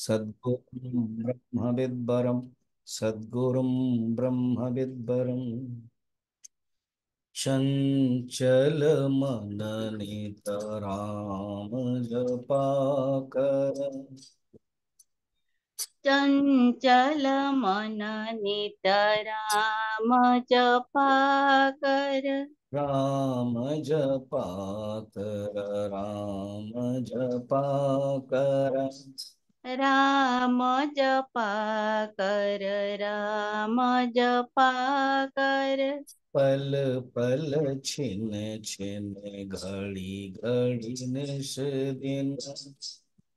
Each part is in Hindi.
सद्गुरुं ब्रह्मविद्वरं सद्गुरुं ब्रह्मविद्वरम् चञ्चलमननितरामजपाकर चञ्चलमननितरामजपाकर राम जपाकर राम जपाकर राम जपा कर राम जपा कर पल पल छिन छिन घड़ी घड़ी निश दिन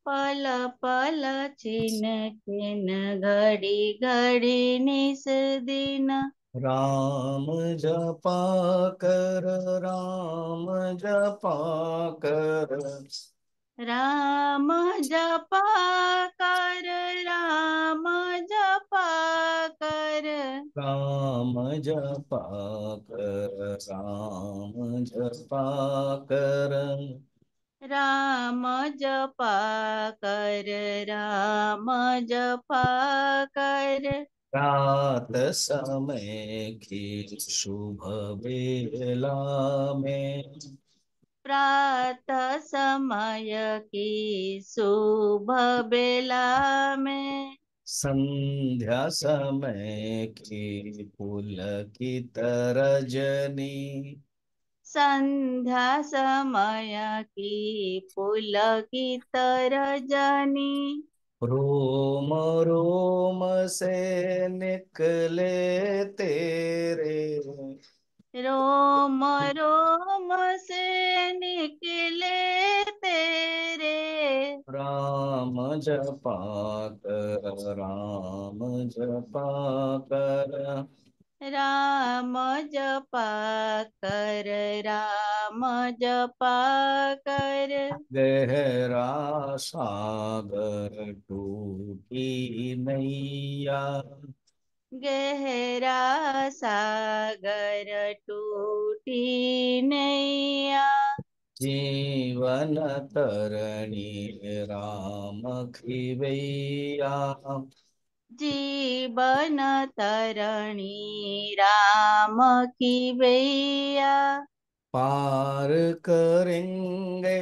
पल पल छिन छिन घड़ी घड़ी निश दिन राम जपा कर राम जपा कर राम जपा कर राम जपा कर राम जपा कर राम जपा कर राम जपा कर राम जपा कर रात समय की शुभ बेला में प्रात समय की शुभ बेला में संध्या समय की पुल की तरजनी संध्या समय की पुल की तरजनी रोम रोम से निकले तेरे रोम रोम से निकले तेरे राम जपा कर राम जपा कर राम जपा कर राम जपा कर गहरा सागर टूटी नैया गहरा सागर टूटी नैया जीवन तरणी राम खिवैया जीवन तरणी राम की भैया पार करेंगे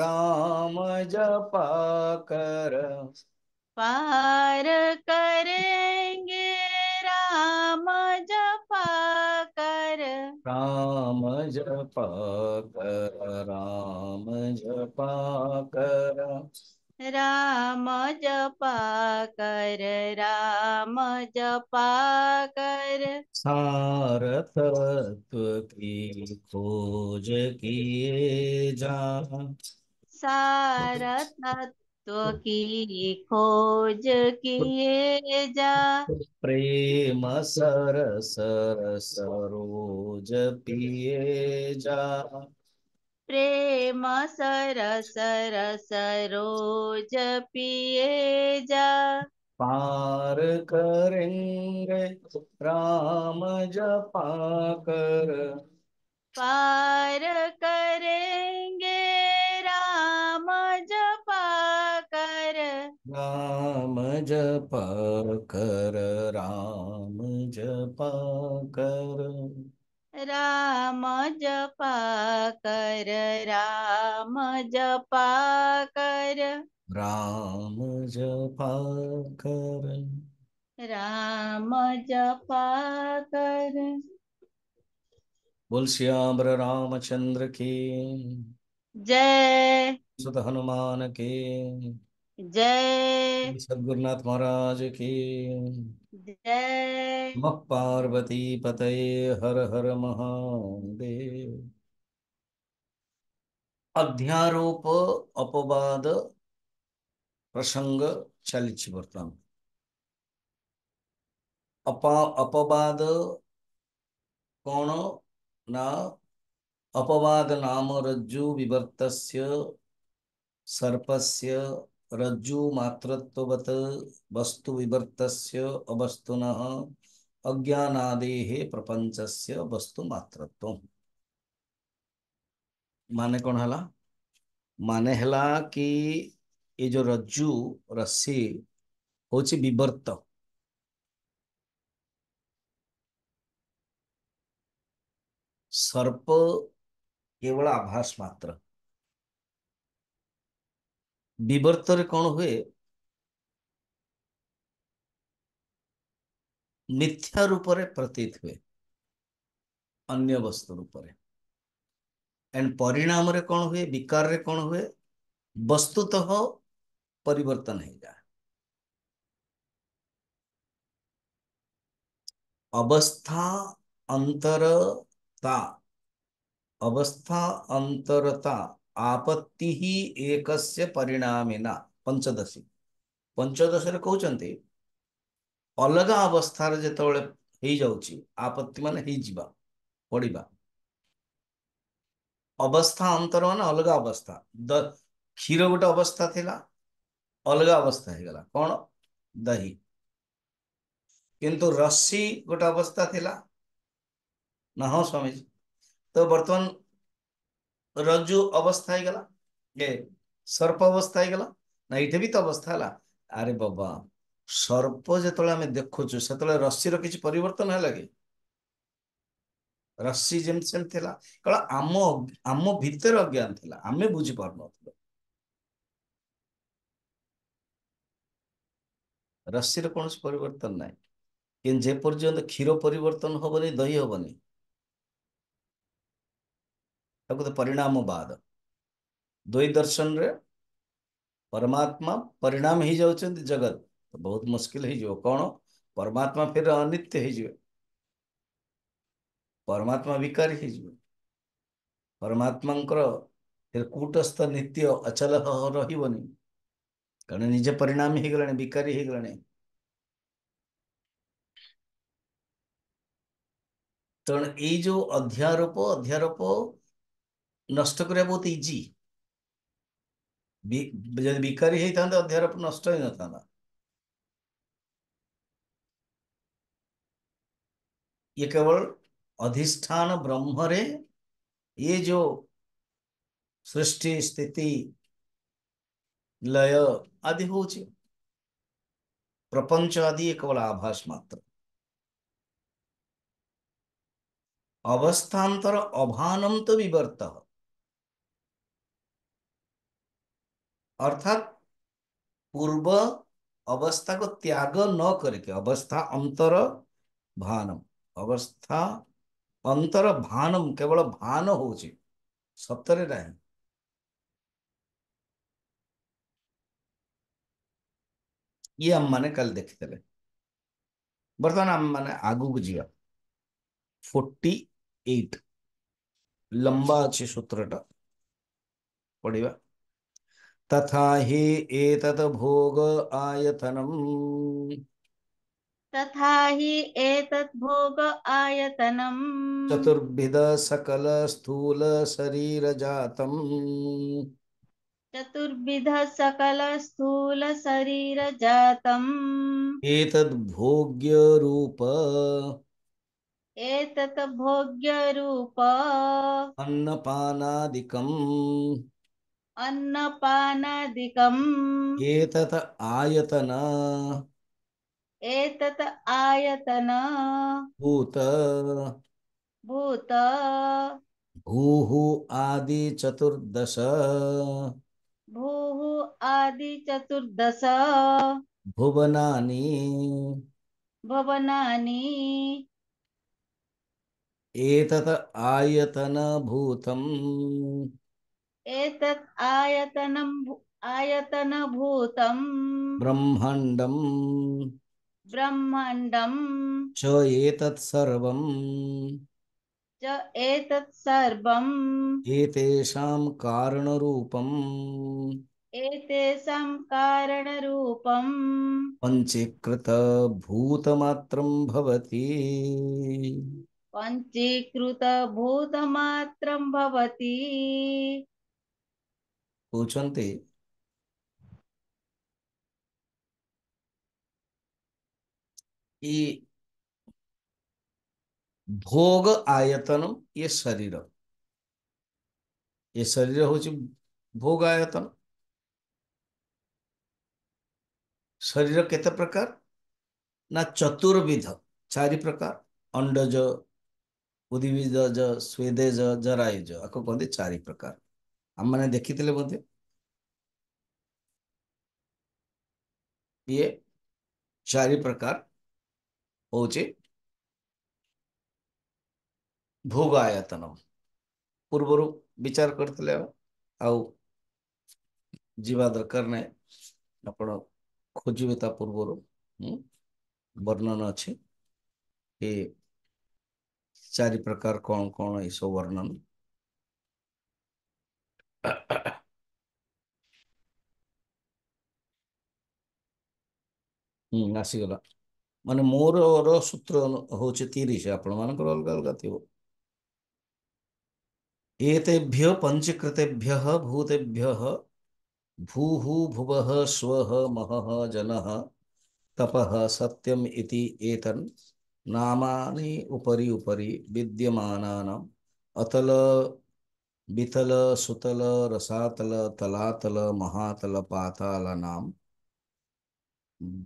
राम जपा कर पार करेंगे राम जपा कर राम जपा कर राम जपा कर राम जपा कर राम जपा कर सार की खोज किए जा सार तत्व तो की खोज किए जा प्रेम सरस सरोज पिए जा प्रेम सरस सरोज पिए जा पार करेंगे राम जपा कर पार करें राम जप कर राम जप कर राम जप कर राम जप कर राम जप कर राम जप कर बोल श्याम रामचंद्र की जय सुत हनुमान की जय सदगुरुनाथ महाराज की जय पार्वती पतये हर हर महादेव अध्यारोप अपवाद प्रसंग चलिच वर्तमान अपवाद कौन ना अपवाद नाम रज्जु विवर्तस्य सर्पस्य रज्जुमात्रत्ववत् वस्तु विवर्तस्य अवस्तुनः अज्ञानादेः प्रपञ्चस्य वस्तु मात्रत्व माने कौन हला माने हला कि ये जो रज्जु रस्सी हूँ बिवर्त सर्प केवल आभास मात्र ବିବର୍ତ୍ତରେ କ'ଣ ହୁଏ ମିଥ୍ୟା ରୂପରେ ପ୍ରତୀତ ହୁଏ ଅନ୍ୟ ବସ୍ତୁ ରୂପରେ ଏଣ୍ଡ ପରିଣାମରେ କ'ଣ ହୁଏ ବିକାରରେ କ'ଣ ହୁଏ ବସ୍ତୁତଃ ପରିବର୍ତ୍ତନ ହେଇଯାଏ ଅବସ୍ଥା ଅନ୍ତରତା ଅବସ୍ଥା ଅନ୍ତରତା आपत्ति ही एकस्य परिणामिना ପଞ୍ଚଦଶୀ ପଞ୍ଚଦଶରେ କହୁଛନ୍ତି ଅଲଗା ଅବସ୍ଥାରେ ଯେତେବେଳେ ହେଇଯାଉଛି ଆପତ୍ତି ମାନେ ହେଇଯିବା ପଡିବା ଅବସ୍ଥା ଅନ୍ତର ମାନେ ଅଲଗା ଅବସ୍ଥା କ୍ଷୀର ଗୋଟେ ଅବସ୍ଥା ଥିଲା ଅଲଗା ଅବସ୍ଥା ହେଇଗଲା କ'ଣ ଦହି କିନ୍ତୁ ରସି ଗୋଟେ ଅବସ୍ଥା ଥିଲା ନା ହଁ ସ୍ୱାମୀଜୀ ତ ବର୍ତ୍ତମାନ ରଜୁ ଅବସ୍ଥା ହେଇଗଲା ଏ ସର୍ପ ଅବସ୍ଥା ହେଇଗଲା ନା ଏଇଟା ବି ତ ଅବସ୍ଥା ହେଲା ଆରେ ବାବା ସର୍ପ ଯେତେବେଳେ ଆମେ ଦେଖୁଛୁ ସେତେବେଳେ ରଶ୍ମିର କିଛି ପରିବର୍ତ୍ତନ ହେଲା କି ରଶ୍ମି ଯେମିତି ସେମିତି ଥିଲା କାରଣ ଆମ ଆମ ଭିତରେ ଅଜ୍ଞାନ ଥିଲା ଆମେ ବୁଝିପାରୁନଥିଲୁ ରଶ୍ମିର କୌଣସି ପରିବର୍ତ୍ତନ ନାହିଁ କିନ୍ତୁ ଯେପର୍ଯ୍ୟନ୍ତ କ୍ଷୀର ପରିବର୍ତ୍ତନ ହବନି ଦହି ହବନି परिणाम बाद दुई दर्शन रे परमात्मा परिणाम ही जा जगत तो बहुत मुश्किल है जो कौन परमात्मा फिर अनित्य है परमात्मा विकारी है परमात्मा फिर कूटस्थ नित्य अचल रही कारण निजे परिणाम ही गला विकारी ही गला तेनाली जो अध्यारोप अध्यारोप नष्ट बहुत ବହୁତ ଇଜି ଯଦି ବିକାରୀ ହେଇଥାନ୍ତା ଅଧ୍ୟାରୋପ ନଷ୍ଟ ହେଇନଥାନ୍ତା ये केवल अधिष्ठान ब्रह्म रे ये जो सृष्टि स्थिति लय आदि हो प्रपंच आदि ये केवल आभास मात्र अवस्थान्तर अभानम तो विवर्त अर्थात पूर्व अवस्था को त्याग न करके अवस्था अंतर भानम अवस्था अंतर भानम केवल भान हो सतरे नहीं ये आम मैंने कल देखते बर्तमान आम मैंने आगुक जी फोर्टी एट लंबा अच्छे सूत्रटा पढ़ा तथा हि एतत् भोग आयतनम् तथा हि एतत् भोग आयतनम् चतुर्भिद सकल स्थूल शरीर जातम् चतुर्विध सकल स्थूल शरीर जातम् एतद् भोग्य रूप एतत् भोग्य रूप अन्नपानादिकम् अन्नपानादिकम् एतत् आयतन एतत आयतन भूत भूत भूः आदि चतुर्दश भूः आदि चतुर्दश भुवनानि भुवनानि एतत् आयतनभूतम् एतत् आयतनम् आयतनभूतम् ब्रह्माण्डम् ब्रह्माण्डम् च एतत् सर्वम् च एतत् सर्वम् एतेषां कारणरूपम् एतेषां कारणरूपम् पञ्चीकृतभूतमात्रम् भवति पञ्चीकृतभूतमात्रम् भवति पूछन्ते भोग आयतन ये शरीर ये शरीर हो भोग आयतन शरीर केत प्रकार ना चतुर्विध चारि प्रकार अंडज उद्विदज स्वेदेज जरायुज आपको कहते चार प्रकार आम मैंने देखी बोध ये चार प्रकार होचे भोग आयतन पूर्वर विचार कर दरकार ना खोजे पूर्वर वर्णन अच्छे ये चार प्रकार कौन कौन ये सब वर्णन ହୁଁ ଆସିଗଲା ମାନେ ମୋର ସୂତ୍ର ହେଉଛି ତିରିଶ ଆପଣମାନଙ୍କର ଅଲଗା ଅଲଗା ଥିବ ଏତେଭ୍ୟ ପଞ୍ଚକୃତେଭ୍ୟ ଭୂତେଭ୍ୟ भूहु भुव स्व मह जन तप सत्यम इति एतन नामानि उपरि उपरि विद्यमानानां अतल बितल सुतल रसातल तलातल महातल पाताल नाम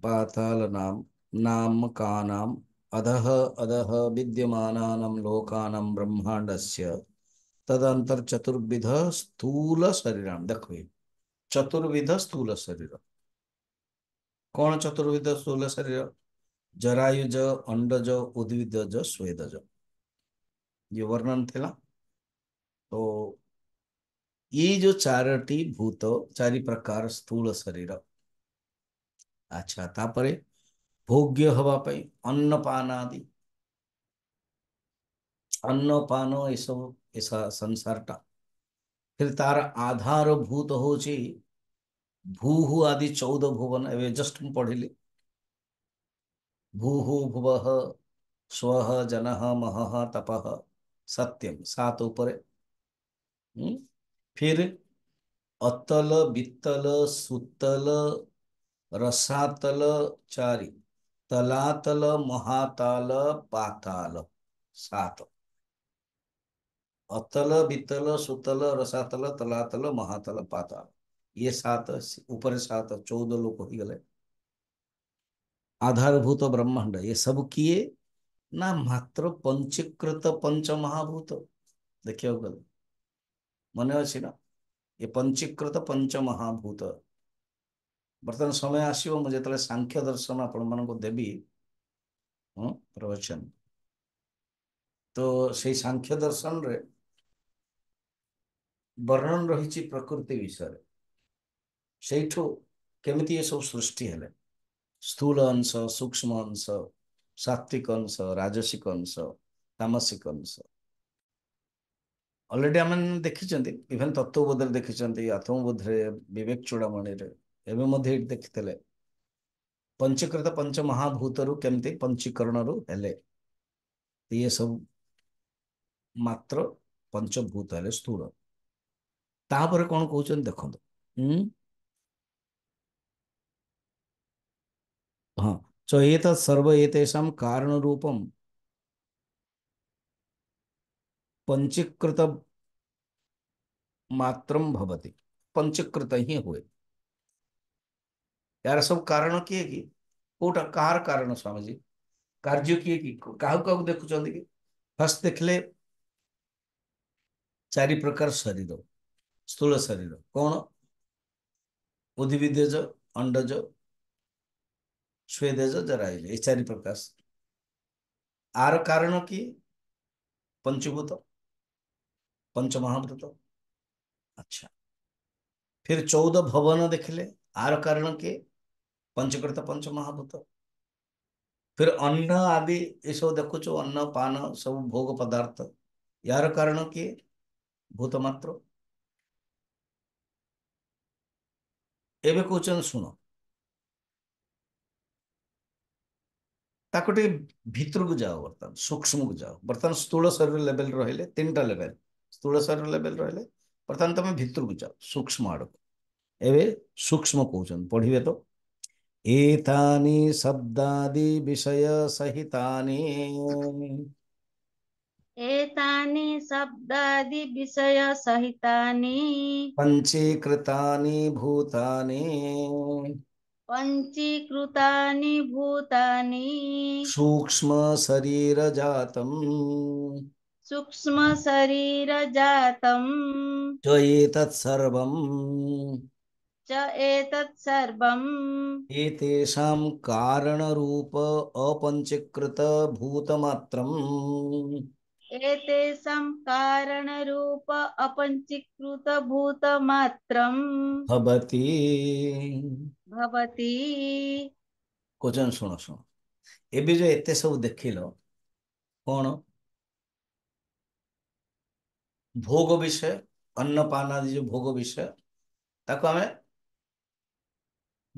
पाताल नाम नाम कानाम अधः अधः विद्यमानानं लोकानां ब्रह्माण्डस्य तदंतर चतुर्विध स्थूल शरीराम देखिए चतुर्विध स्थूल शरीर कौन चतुर्विध स्थूल शरीर जरायुज अंडज उद्विदज स्वेदज ये वर्णन थेला तो ये जो चारटी भूत चारि प्रकार स्थूल शरीर अच्छा तापर भोग्य हवाप अन्नपान आदि अन्नपान एसब ऐसा संसार फिर तार आधार भूत होची भूहु आदि चौदह भुवन ए जस्ट पढ़ी भूहु भुव स्व जन मह तप सत्यम सात उपरे हम्म। फिर अतल बीतल सुतल रसातल चारि तलातल महाताल पाताल सात अतल बीतल सुतल रसातल तलातल महातल पाताल ये सात ऊपर सात चौदह लोक हो गए आधारभूत ब्रह्मांड ये सब किए ना मात्र पंचीकृत पंच महाभूत देखिए गले ମନେ ଅଛି ନା ଏ ପଞ୍ଚୀକୃତ ପଞ୍ଚମହାଭୂତ ବର୍ତ୍ତମାନ ସମୟ ଆସିବ ମୁଁ ଯେତେବେଳେ ସାଂଖ୍ୟ ଦର୍ଶନ ଆପଣମାନଙ୍କୁ ଦେବି ହଁ ପ୍ରବଚନ ତ ସେଇ ସାଂଖ୍ୟ ଦର୍ଶନରେ ବର୍ଣ୍ଣନ ରହିଛି ପ୍ରକୃତି ବିଷୟରେ ସେଇଠୁ କେମିତି ଏସବୁ ସୃଷ୍ଟି ହେଲେ ସ୍ଥୁଳ ଅଂଶ ସୂକ୍ଷ୍ମ ଅଂଶ ସାତ୍ୱିକ ଅଂଶ ରାଜସିକ ଅଂଶ ତାମସିକ ଅଂଶ অলরেডি আমন দেখিছন্তি বিভেন তত্ত্ব বদল দেখিছন্তি আত্মবুধরে বিবেক চূড়ম অনিরে এবি মধ্যে দেখতেলে পঞ্চকৃত পঞ্চ মহাভূতরু কেমতে পঞ্চকরণরু হেলে এই সব মাত্র পঞ্চভূত হেলে স্থূল তাপরে কোন কওছন দেখন্ত হুম আ সো এতা সর্বএতেশম কারণরূপম पंचीकृत मात्र भवती पंचीकृत ही हुए यार सब कारण किए कि कौटा कहार कारण स्वामी जी कार्य किए कि क्या क्या देखुं कि फर्स्ट देखले चारि प्रकार शरीर स्थूल शरीर कौन उद्भिदेज अंडज स्वेदेज जराइल ये चारि प्रकार आर कारण किए पंचभूत पंच अच्छा फिर चौदह भवन देखले आर कारण के पंचकृत पंच फिर अन्न आदि ये सब देखुच अन्न पान सब भोग पदार्थ यार कारण किए भूत मात्र एवं कौन शुण ताकू भितर को जाओ बर्तमान सूक्ष्म को जाओ बर्तमान स्थूल शरीर लेवल रहिले तीन टा लेवेल ಸ್ಥೂಳ ಸರ ଲେଭେଲ ରହିଲେ ବର୍ତ୍ତମାନ ତମେ ଭିତରକୁ ଯାଅ ସୂକ୍ଷ୍ମ ଆଡ଼କୁ ଏବେ ସୂକ୍ଷ୍ମ କହୁଛନ୍ତି ପଢ଼ିବେ ତ ଏତାନି ଶବ୍ଦାଦି ବିଷୟ ସହିତାନି एतानि शब्दादि विषय सहितानि पञ्चीकृतानि भूतानि पञ्चीकृतानि भूतानि सूक्ष्म शरीर जातम् सूक्ष्म शरीर जातम च एतत् सर्वम् च एतत् सर्वम् एतेषां कारणरूप अपञ्चीकृत भूतमात्रम् एतेषां कारणरूप अपञ्चीकृत भूतमात्रम् भवति भवति क्वचन सुनो सुनो ए जो एते सब देखिलो कौन भोग विषय अन्नपान आदि जो भोग विषय ତାକୁ ଆମେ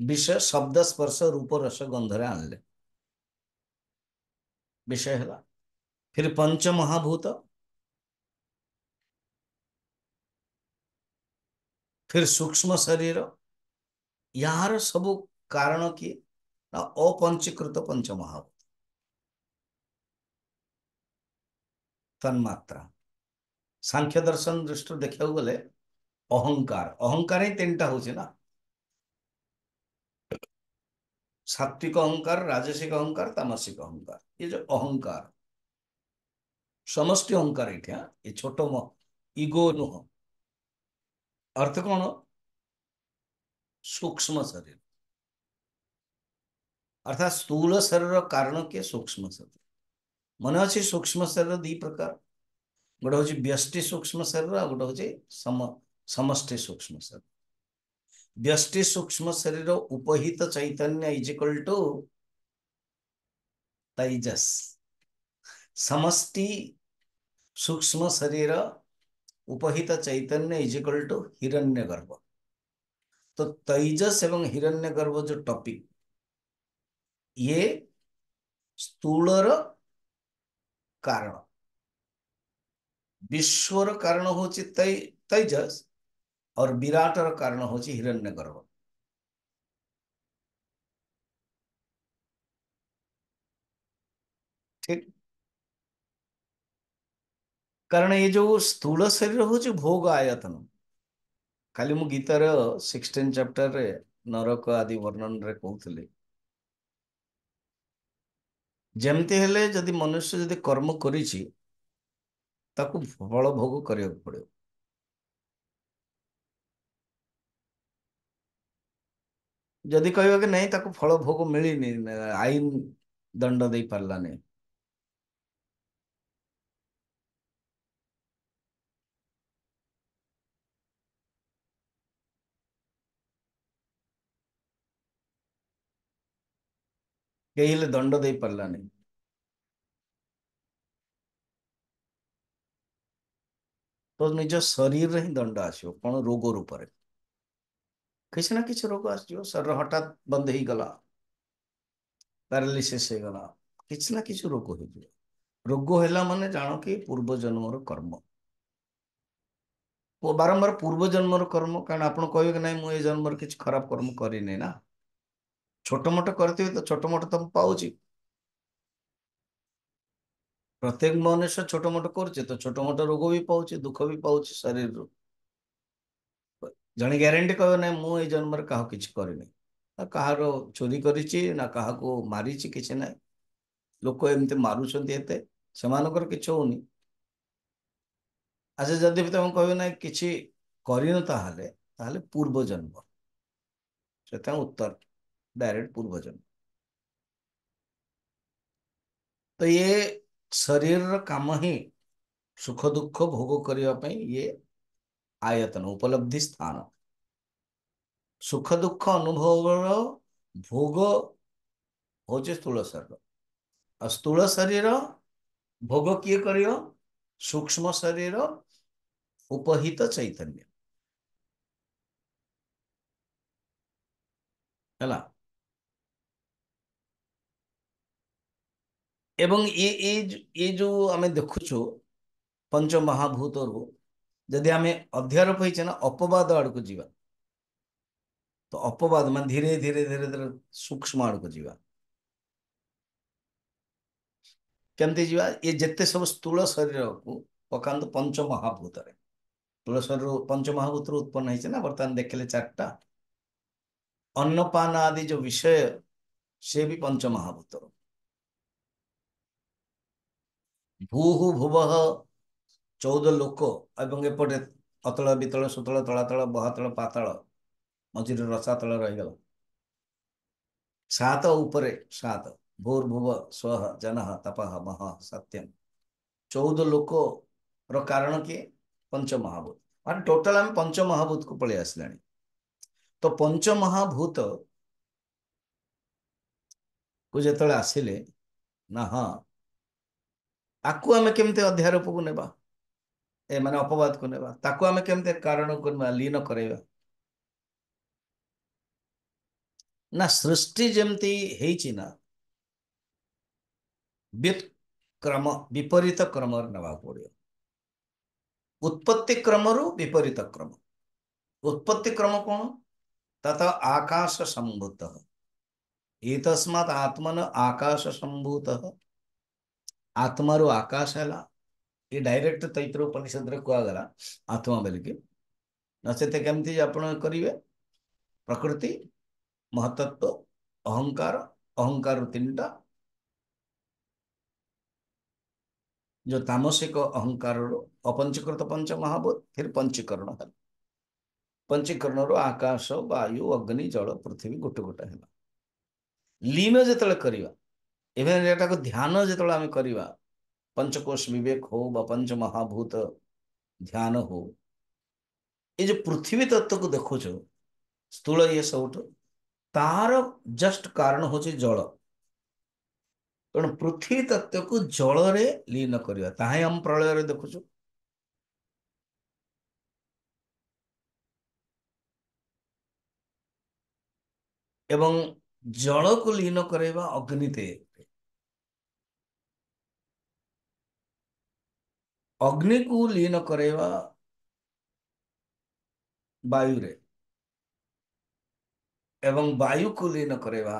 ବିଷୟ ଶବ୍ଦ ସ୍ପର୍ଶ ରୂପ ରସ ଗନ୍ଧରେ ଆଣିଲେ ବିଷୟ ହେଲା ଫିର ପଞ୍ଚ ମହାଭୂତ ଫିର ସୂକ୍ଷ୍ମ ଶରୀର ଏହାର ସବୁ କାରଣ କିଏ ନା ଅପଞ୍ଚୀକୃତ ପଞ୍ଚ ମହାଭୂତ ତନ୍ମାତ୍ରା ସାଂଖ୍ୟ ଦର୍ଶନ ଦୃଷ୍ଟିରୁ ଦେଖିବାକୁ ଗଲେ ଅହଙ୍କାର ଅହଙ୍କାର ହିଁ ତିନିଟା ହଉଛି ନା ସାତ୍ତ୍ୱିକ ଅହଙ୍କାର ରାଜସିକ ଅହଙ୍କାର ତାମସିକ ଅହଙ୍କାର ଏ ଯୋଉ ଅହଙ୍କାର ସମଷ୍ଟି ଅହଙ୍କାର ଏଇଟା ଏ ଛୋଟ ଇଗୋ ନୁହଁ ଅର୍ଥ କ'ଣ ସୂକ୍ଷ୍ମ ଶରୀର ଅର୍ଥାତ୍ ସ୍ଥୂଳ ଶରୀରର କାରଣ କିଏ ସୂକ୍ଷ୍ମ ଶରୀର ମନେ ଅଛି ସୂକ୍ଷ୍ମ ଶରୀର ଦୁଇ ପ୍ରକାର गोष्ट हौष्टी सूक्ष्म शरीर आ गोट हव सूक्ष्म शरीर सूक्ष्म व्यस्टिसूक्षरिर उपहित चैतन्य इक्वल टू ते सूक्ष्म शरीर उपहित चैतन्य इक्वल टू हिरण्य गर्व तो तैजस एवं हिरण्य गर्भ जो टॉपिक ये र कारण ବିଶ୍ୱର କାରଣ ହେଉଛି ତୈଜସ୍ और विराटर कारण हूँ हिरण्य गर्भ ठीक कारण ये जो स्थूल शरीर हूँ भोग आयतन खाली मु गीतार सिक्सटीन चैप्टर रे नरक आदि वर्णन रे कहते जमती हेले जदि मनुष्य जदि कर्म करिछि ତାକୁ ଫଳ ଭୋଗ କରିବାକୁ ପଡ଼ିବ ଯଦି କହିବ କି ନାହିଁ ତାକୁ ଫଳ ଭୋଗ ମିଳିନି ଆଇନ ଦଣ୍ଡ ଦେଇପାରିଲାନି କେହି ହେଲେ ଦଣ୍ଡ ଦେଇପାରିଲାନି ତ ନିଜ ଶରୀରରେ ହିଁ ଦଣ୍ଡ ଆସିବ କ'ଣ ରୋଗ ରୂପରେ କିଛି ନା କିଛି ରୋଗ ଆସିଯିବ ଶରୀର ହଠାତ୍ ବନ୍ଦ ହେଇଗଲା ପାରାଲିସିସ୍ ହେଇଗଲା କିଛି ନା କିଛି ରୋଗ ହେଇଯିବ ରୋଗ ହେଲା ମାନେ ଜାଣ କି ପୂର୍ବ ଜନ୍ମର କର୍ମ ବାରମ୍ବାର ପୂର୍ବ ଜନ୍ମର କର୍ମ କାରଣ ଆପଣ କହିବେ କି ନାହିଁ ମୁଁ ଏ ଜନ୍ମରେ କିଛି ଖରାପ କର୍ମ କରିନି ନା ଛୋଟ ମୋଟ କରିଥିବେ ତ ଛୋଟ ମୋଟ ତ ମୁଁ ପାଉଛି પ્રત્યેક મનુષ્ય છોટો મોટો કરશે તો છોટો મોટો રોଗ ବି ପାଉଛି ଦୁଃଖ ବି ପାଉଛି ଶରୀରରୁ ଜଣେ ଗ୍ୟାରେଣ୍ଟି କହିବ ନାହିଁ ମୁଁ ଏଇ ଜନ୍ମରେ କାହାକୁ କିଛି କରିନି ନା କାହାର ଚୋରି କରିଛି ନା କାହାକୁ ମାରିଛି କିଛି ନାହିଁ ଲୋକ ଏମିତି ମାରୁଛନ୍ତି ଏତେ ସେମାନଙ୍କର କିଛି ହଉନି ଆଚ୍ଛା ଯଦି ବି ତମେ କହିବ ନାହିଁ କିଛି କରିନ ତାହେଲେ ତାହେଲେ ପୂର୍ବ ଜନ୍ମ ସେଥିପାଇଁ ଉତ୍ତର ଡାଇରେକ୍ଟ ପୂର୍ବ ଜନ୍ମ ତ ଇଏ ଶରୀରର କାମ ହିଁ ସୁଖ ଦୁଃଖ ଭୋଗ କରିବା ପାଇଁ ଇଏ ଆୟତନ ଉପଲବ୍ଧି ସ୍ଥାନ ସୁଖ ଦୁଃଖ ଅନୁଭବର ଭୋଗ ହେଉଛି ସ୍ଥୂଳ ଶରୀର ଆଉ ସ୍ଥୂଳ ଶରୀର ଭୋଗ କିଏ କରିବ ସୂକ୍ଷ୍ମ ଶରୀର ଉପହିତ ଚୈତନ୍ୟ ହେଲା ଏବଂ ଏ ଏ ଏ ଯେଉଁ ଆମେ ଦେଖୁଛୁ ପଞ୍ଚମହାଭୂତରୁ ଯଦି ଆମେ ଅଧ୍ୟାରୋପ ହେଇଛେ ନା ଅପବାଦ ଆଡ଼କୁ ଯିବା ତ ଅପବାଦ ମାନେ ଧୀରେ ଧୀରେ ଧୀରେ ଧୀରେ ସୂକ୍ଷ୍ମ ଆଡ଼କୁ ଯିବା କେମିତି ଯିବା ଇଏ ଯେତେ ସବୁ ସ୍ଥୂଳ ଶରୀରକୁ ପକାନ୍ତୁ ପଞ୍ଚମହାଭୂତରେ ସ୍ଥୂଳ ଶରୀର ପଞ୍ଚମହାଭୂତରୁ ଉତ୍ପନ୍ନ ହେଇଛି ନା ବର୍ତ୍ତମାନ ଦେଖିଲେ ଚାରିଟା ଅନ୍ନପାନ ଆଦି ଯୋଉ ବିଷୟ ସେ ବି ପଞ୍ଚମହାଭୂତରୁ भू हु चौद लोक एवं एपटे अतळ बीतळ सुतळ तळातळ बहातळ पातळ मजिरी रचातही गल सात उपरे सात भूर् भूव स्वह जनाह तपह महा सत्य चौद लोक र कारण कि पंच महाभूत मे टोटाल आम्ही पंचमहाभूत कु तो पंच महाभूत कु जे आसले ना ह ତାକୁ ଆମେ କେମିତି ଅଧ୍ୟାୟ ରୂପକୁ ନେବା ଏ ମାନେ ଅପବାଦକୁ ନେବା ତାକୁ ଆମେ କେମିତି କାରଣକୁ ନେବା ଲୀନ କରେଇବା ନା ସୃଷ୍ଟି ଯେମିତି ହେଇଛି ନା କ୍ରମ ବିପରୀତ କ୍ରମରେ ନେବାକୁ ପଡିବ ଉତ୍ପତ୍ତି କ୍ରମରୁ ବିପରୀତ କ୍ରମ ଉତ୍ପତ୍ତି କ୍ରମ କ'ଣ ତ ଆକାଶ ସମ୍ଭୂତ ଏତସ୍ମାତ୍ ଆତ୍ମନ ଆକାଶ ସମ୍ଭୂତ ಆತ್ಮರು ಆಕಾಶ ಅಲ್ಲ ಈ ಡೈರೆಕ್ಟ್ ತೈತೃ ಉಪನಿಷತ್ರಕ್ಕೂ ಆಗಲ್ಲ ಆತ್ಮ ಬೆಲಿಗೆ ನಚೇತ ಕೆಮ್ತಿ ಅಪ್ಪಣ ಕರಿವೆ ಪ್ರಕೃತಿ ಮಹತತ್ವ ಅಹಂಕಾರ ಅಹಂಕಾರ ತಿಂಟ ಜೊ ತಾಮಸಿಕ ಅಹಂಕಾರರು ಅಪಂಚೀಕೃತ ಪಂಚ ಮಹಾಭೂತ ಪಂಚೀಕರಣ ಹಲ ಪಂಚೀಕರಣರು ಆಕಾಶ ವಾಯು ಅಗ್ನಿ ಜಳ ಪೃಥ್ವೀ ಗುಟ್ಟು ಗುಟ ಹಲ ಲೀನ ಜಿತ್ತಳ ಕರಿವ ଇଭେନ୍ ଏଟାକୁ ଧ୍ୟାନ ଯେତେବେଳେ ଆମେ କରିବା ପଞ୍ଚକୋଷ ବିବେକ ହଉ ବା ପଞ୍ଚ ମହାଭୂତ ଧ୍ୟାନ ହଉ ଏ ଯେଉଁ ପୃଥିବୀ ତତ୍ତ୍ୱକୁ ଦେଖୁଛୁ ସ୍ଥୂଳ ଇଏ ସବୁଠୁ ତାର ଜଷ୍ଟ କାରଣ ହେଉଛି ଜଳ ତେଣୁ ପୃଥିବୀ ତତ୍ତ୍ୱକୁ ଜଳରେ ଲୀନ କରିବା ତାହା ହିଁ ଆମେ ପ୍ରଳୟରେ ଦେଖୁଛୁ ଏବଂ ଜଳକୁ ଲୀନ କରାଇବା ଅଗ୍ନିତେ ଅଗ୍ନିକୁ ଲୀନ କରେଇବା ବାୟୁରେ ଏବଂ ବାୟୁକୁ ଲୀନ କରେଇବା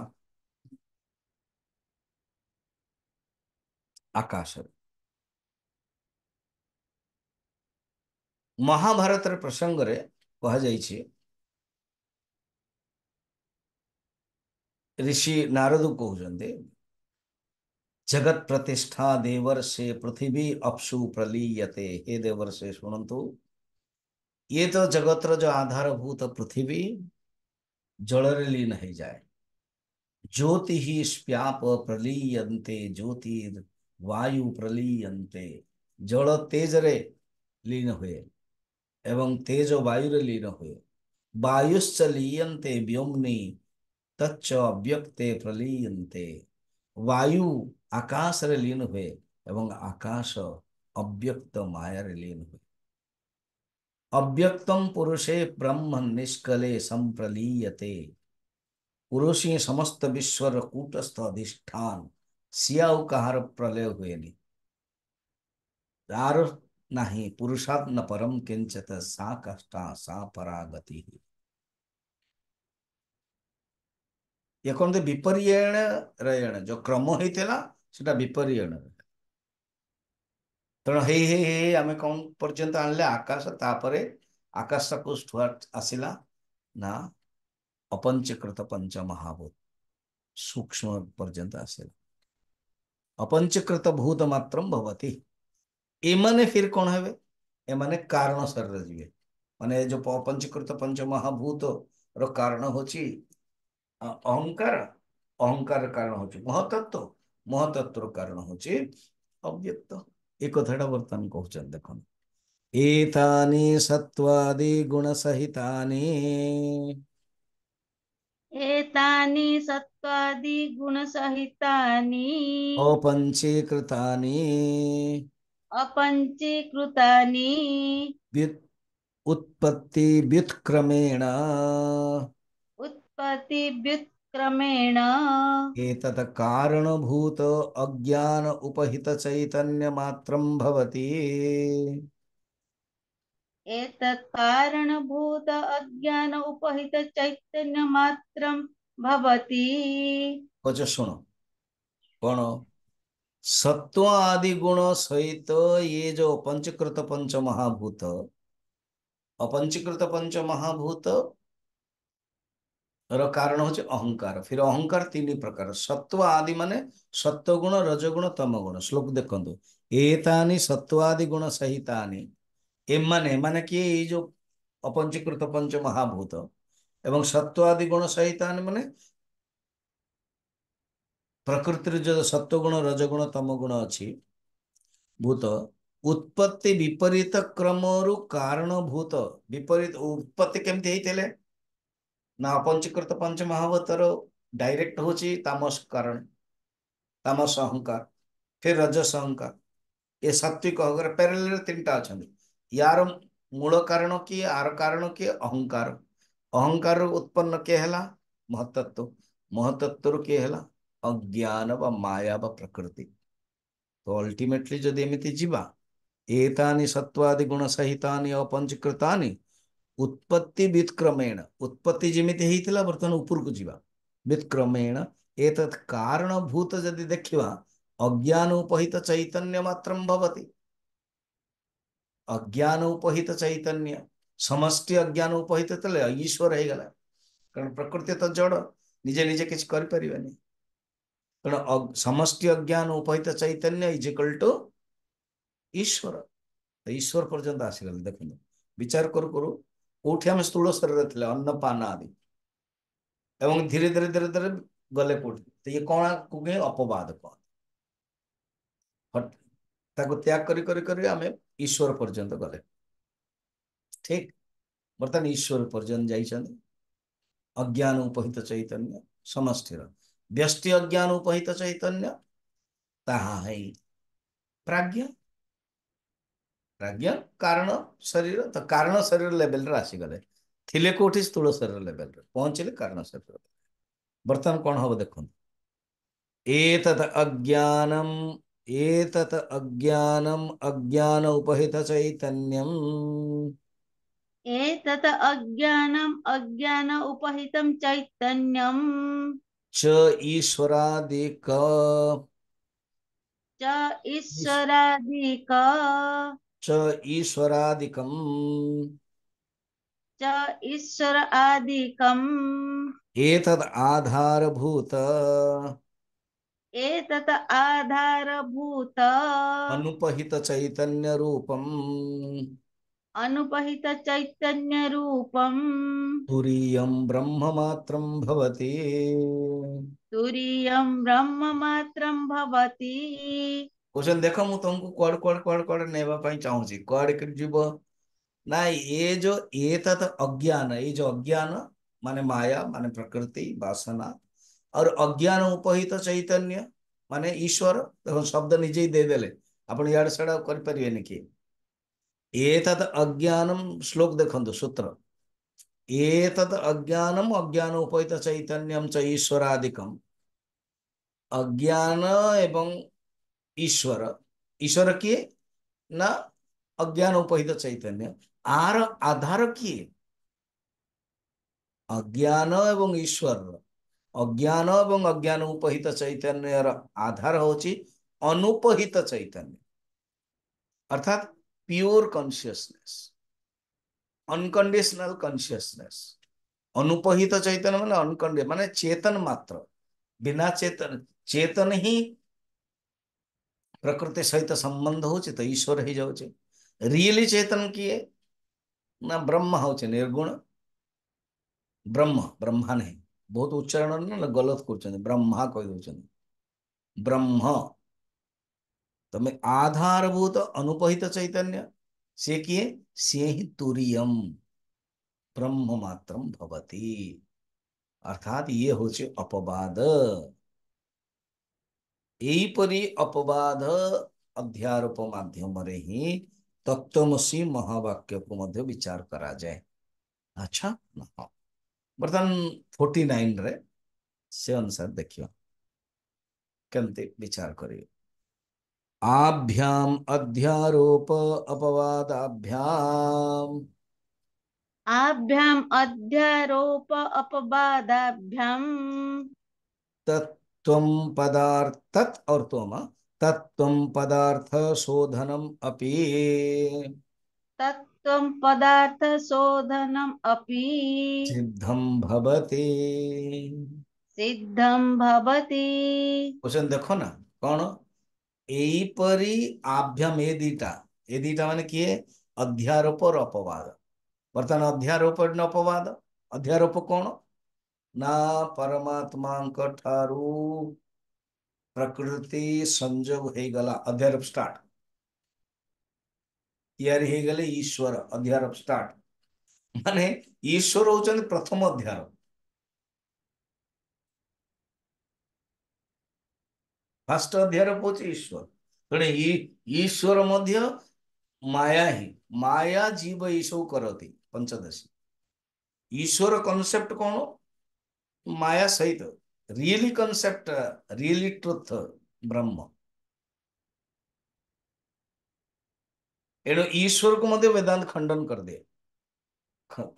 ଆକାଶରେ ମହାଭାରତର ପ୍ରସଙ୍ଗରେ କୁହାଯାଇଛି ଋଷି ନାରଦ କହୁଛନ୍ତି जगत प्रतिष्ठा से पृथ्वी अपसु प्रलीयते हे देवर्षे सुनंतु ये तो जगतर जो आधारभूत पृथ्वी जलर लीन जाए ज्योति ही स्प्याप प्रलीयते ज्योति वायु प्रलीयते जल तेजरे लीन हुए एवं तेज रे लीन हुए वायुश्च लीयते व्योमनी तच्च अव्यक्ते प्रलीयते वायु आकाश रे लीन हुए एवं आकाश अव्यक्त मायारे लीन हुए अव्यक्तम पुरुषे ब्रह्म निष्कले संप्रलीयते पुरुष ही समस्त विश्वर कूटस्थ अधिष्ठान सियाउ कहार प्रलय हुए दार नहीं पुरुषात् न परम किंचत सा कष्टा सा परागति ये कौन थे विपर्येण रयण जो क्रम होता সেটা বিপর্যয়নর ତେଣୁ ହେଇ ହେଇ ହେଇ ଆମେ କ'ଣ ପର୍ଯ୍ୟନ୍ତ ଆଣିଲେ ଆକାଶ ତାପରେ ଆକାଶକୁ ଆସିଲା ନା ଅପଞ୍ଚକୃତ ପଞ୍ଚମହାଭୂତ ସୂକ୍ଷ୍ମ ପର୍ଯ୍ୟନ୍ତ ଆସିଲା ଅପଞ୍ଚକୃତ ଭୂତ ମାତ୍ର ଭବତି ଏମାନେ ଫିର କ'ଣ ହେବେ ଏମାନେ କାରଣ ସ୍ତରରେ ଯିବେ ମାନେ ଯୋଉ ଅପଞ୍ଚକୃତ ପଞ୍ଚମହାଭୂତର କାରଣ ହେଉଛି ଅହଙ୍କାର ଅହଙ୍କାର କାରଣ ହେଉଛି ମହତତ୍ଵ महतत्व कारण हूँ अव्यक्त एक କଥାଟା ବର୍ତ୍ତମାନ କହୁଛନ୍ତି ଦେଖନ୍ତୁ ଏତାନି ସତ୍ୱାଦି उत्पत्ति व्युत्क्रमेण उत्पत्ति क्रमेण एतत् कारणभूत अज्ञान उपहितचैतन्यमात्रं भवति एतत् कारणभूत अज्ञान उपहितचैतन्यमात्रं भवति कुछ सुनो कौन सत्व आदि गुण सहित ये जो पंचकृत पंच महाभूत अपंचकृत पंच महाभूत कारण হচ্ছে অহংকার ফির অহংকার তিন প্রকার সত্ত্ব আদি মানে সত্ত্বগুণ রজগুণ তমগুণ শ্লোক দেখন্তু এতানি সত্ত্ব আদি গুণ সহিতানি এমানে মানে কি এই যে অপঞ্চীকৃত পঞ্চ মহাভূত এবং সত্ত্ব আদি গুণ সহিতানি মানে প্রকৃতির যে সত্ত্বগুণ রজগুণ তমগুণ অছি ভূত উৎপত্তি বিপরীত ক্রমরু কারণভূত বিপরীত উৎপত্তি কেমতি হইতেলে ना अपंचीकृत पंच महावतर डायरेक्ट हूँ तामस कारण तामस अहंकार फिर रजस अहंकार ये सात्विक अहंकार प्यारेल तीन टा अच्छा यार मूल कारण कि आर कारण कि अहंकार अहंकार उत्पन्न के है महतत्व महतत्व के है अज्ञान व माया व प्रकृति तो अल्टीमेटली जदि एमती जीवा एतानि सत्वादि गुण सहितानि अपंचीकृतानि उत्पत्ति व्युत्क्रमेण उत्पत्ति ଯେମିତି ହେଇଥିଲା ବର୍ତ୍ତମାନ ଉପରକୁ ଯିବା व्युत्क्रमेण एतत् कारणभूत ଯଦି ଦେଖିବା ଅଜ୍ଞାନୋପହିତ ଚୈତନ୍ୟ ମାତ୍ରଂ ଭବତି ଅଜ୍ଞାନୋପହିତ ଚୈତନ୍ୟ समष्टि ଅଜ୍ଞାନୋପହିତ ଥିଲେ ଈଶ୍ୱର ହେଇଗଲା କାରଣ ପ୍ରକୃତି ତ ଜଡ଼ ନିଜେ ନିଜେ କିଛି କରିପାରିବେନି ତେଣୁ ସମଷ୍ଟି ଅଜ୍ଞାନ ଉପହିତ ଚୈତନ୍ୟ ଇଜ୍ ଇକ୍ୱାଲ ଟୁ ଈଶ୍ୱର ଈଶ୍ୱର ପର୍ଯ୍ୟନ୍ତ ଆସିଗଲେ ଦେଖନ୍ତୁ ବିଚାର କରୁ କରୁ कौटी आम स्थूल शरीर अन्न अन्नपान आदि एवं धीरे धीरे धीरे धीरे गले कौट तो ये कौन को अपवाद क्या करें ईश्वर पर्यत गले ठीक बर्तमान ईश्वर पर्यत जा अज्ञान उपहित चैतन्य समष्टि व्यस्टि अज्ञान उपहित चैतन्य प्राज्ञा राज्ञ କାରଣ ଶରୀର ତ କାରଣ ଶରୀର ଲେଭେଲରେ ଆସିଗଲେ ଥିଲେ କୋଉଠି ସ୍ଥୂଳ ଶରୀର ଲେଭେଲରେ ପହଞ୍ଚିଲେ କାରଣ ଶରୀର ବର୍ତ୍ତମାନ କ'ଣ ହବ ଦେଖନ୍ତୁ ଏତତ୍ ଅଜ୍ଞାନମ ଏତତ୍ ଅଜ୍ଞାନମ ଅଜ୍ଞାନ ଉପହିତ ଚୈତନ୍ୟମ एतत् अज्ञानम् अज्ञान उपहितं चैतन्यम् च ईश्वरादिक च ईश्वरादिक च ईश्वरादिकम् च ईश्वर आदिकम् एतद् आधारभूत एतत् आधारभूत अनुपहितचैतन्यरूपम् अनुपहितचैतन्यरूपम् तुरीयं ब्रह्ममात्रं भवति तुरीयं ब्रह्ममात्रं भवति କହୁଛନ୍ତି देख मु तुमको କୁଆଡେ କୁଆଡେ କୁଆଡେ କୁଆଡେ ନେବା चाहिए ଚାହୁଁଛି जीव ना ये जो ये तो अज्ञान ये जो अज्ञान माने माया माने प्रकृति बासना और अज्ञान उपहित तो चैतन्य माने ईश्वर देखो शब्द निजे ही देदेले आपण अज्ञान सड़ा तो श्लोक देखु सूत्र एतद तो अज्ञानम अज्ञान उपहित चैतन्यम च ईश्वरादिकम अज्ञान एवं ईश्वर ईश्वर के ना अज्ञान उपहित चैतन्य आर आधार किए अज्ञान एवं ईश्वर अज्ञान एवं अज्ञान उपहित चैतन्य आधार हो अनुपहित चैतन्य अर्थात प्योर कॉन्शियसनेस अनकंडीशनल कॉन्शियसनेस अनुपहित चैतन्य मतलब अनकंडी मतलब चेतन मात्र बिना चेतन चेतन ही ପ୍ରକୃତି ସହିତ ସମ୍ବନ୍ଧ ହେଉଛି ତ ଈଶ୍ୱର ହେଇଯାଉଛି ରିଏଲି ଚେତନ କିଏ ନା ବ୍ରହ୍ମ ହେଉଛି ନିର୍ଗୁଣ ବ୍ରହ୍ମ ବ୍ରହ୍ମା ନାହିଁ ବହୁତ ଉଚ୍ଚାରଣ ନା ଗଲତ କରୁଛନ୍ତି ବ୍ରହ୍ମା କହିଦେଉଛନ୍ତି ବ୍ରହ୍ମ ତମେ ଆଧାରଭୂତ ଅନୁପହିତ ଚୈତନ୍ୟ ସିଏ କିଏ ସିଏ ହିଁ ତୁରିୟମ ब्रह्म मात्रम भवती अर्थात ये हो अपवाद यहीपरि अपवाद अध्यारोप मध्यम तत्वसी महावाक्य को मध्य विचार करा जाए अच्छा ना बर्तमान फोर्टी नाइन से अनुसार देखियो कमते विचार करियो आभ्याम अध्यारोप अपवाद आभ्याम आभ्याम अध्यारोप अपवाद आभ्याम तुम हाँ? पदार्थ तत् और त्वम तत्व पदार्थ शोधनम अपि तत्व पदार्थ शोधनम अपि सिद्धम भवति सिद्धम भवति क्वेश्चन देखो ना कौन आभ्यम ए ଏ ए ଏ मान किए अध्यारोप और अपवाद बर्तन अध्यारोप अपवाद अध्यारोप कौन ના પરમાત્માંક ઠારું ಪ್ರಕೃತಿ ಸಂಜೋಗ ಹೇಗಲ್ಲ ಅಧ್ಯಾರಪ್ ಸ್ಟಾರ್ಟ್ ಯಾರು ಹೇಗಲ್ಲ ಈಶ್ವರ ಅಧ್ಯಾರಪ್ ಸ್ಟಾರ್ಟ್ ମାନେ ଈଶ୍ୱର ହଉଛନ୍ତି ପ୍ରଥମ ଅଧ୍ୟାୟ ଫାଷ୍ଟ ଅଧ୍ୟାୟ ହଉଛି ଈଶ୍ୱର ତେଣୁ ଈଶ୍ୱର ମଧ୍ୟ ମାୟା ହିଁ ମାୟା ଜୀବ ଏଇସବୁ କରନ୍ତି ପଞ୍ଚଦଶୀ ଈଶ୍ୱର କନସେପ୍ଟ କ'ଣ माया सहित रियली कंसेप्ट रियली ट्रुथ ब्रह्म एडो ईश्वर को मध्य वेदांत खंडन कर दे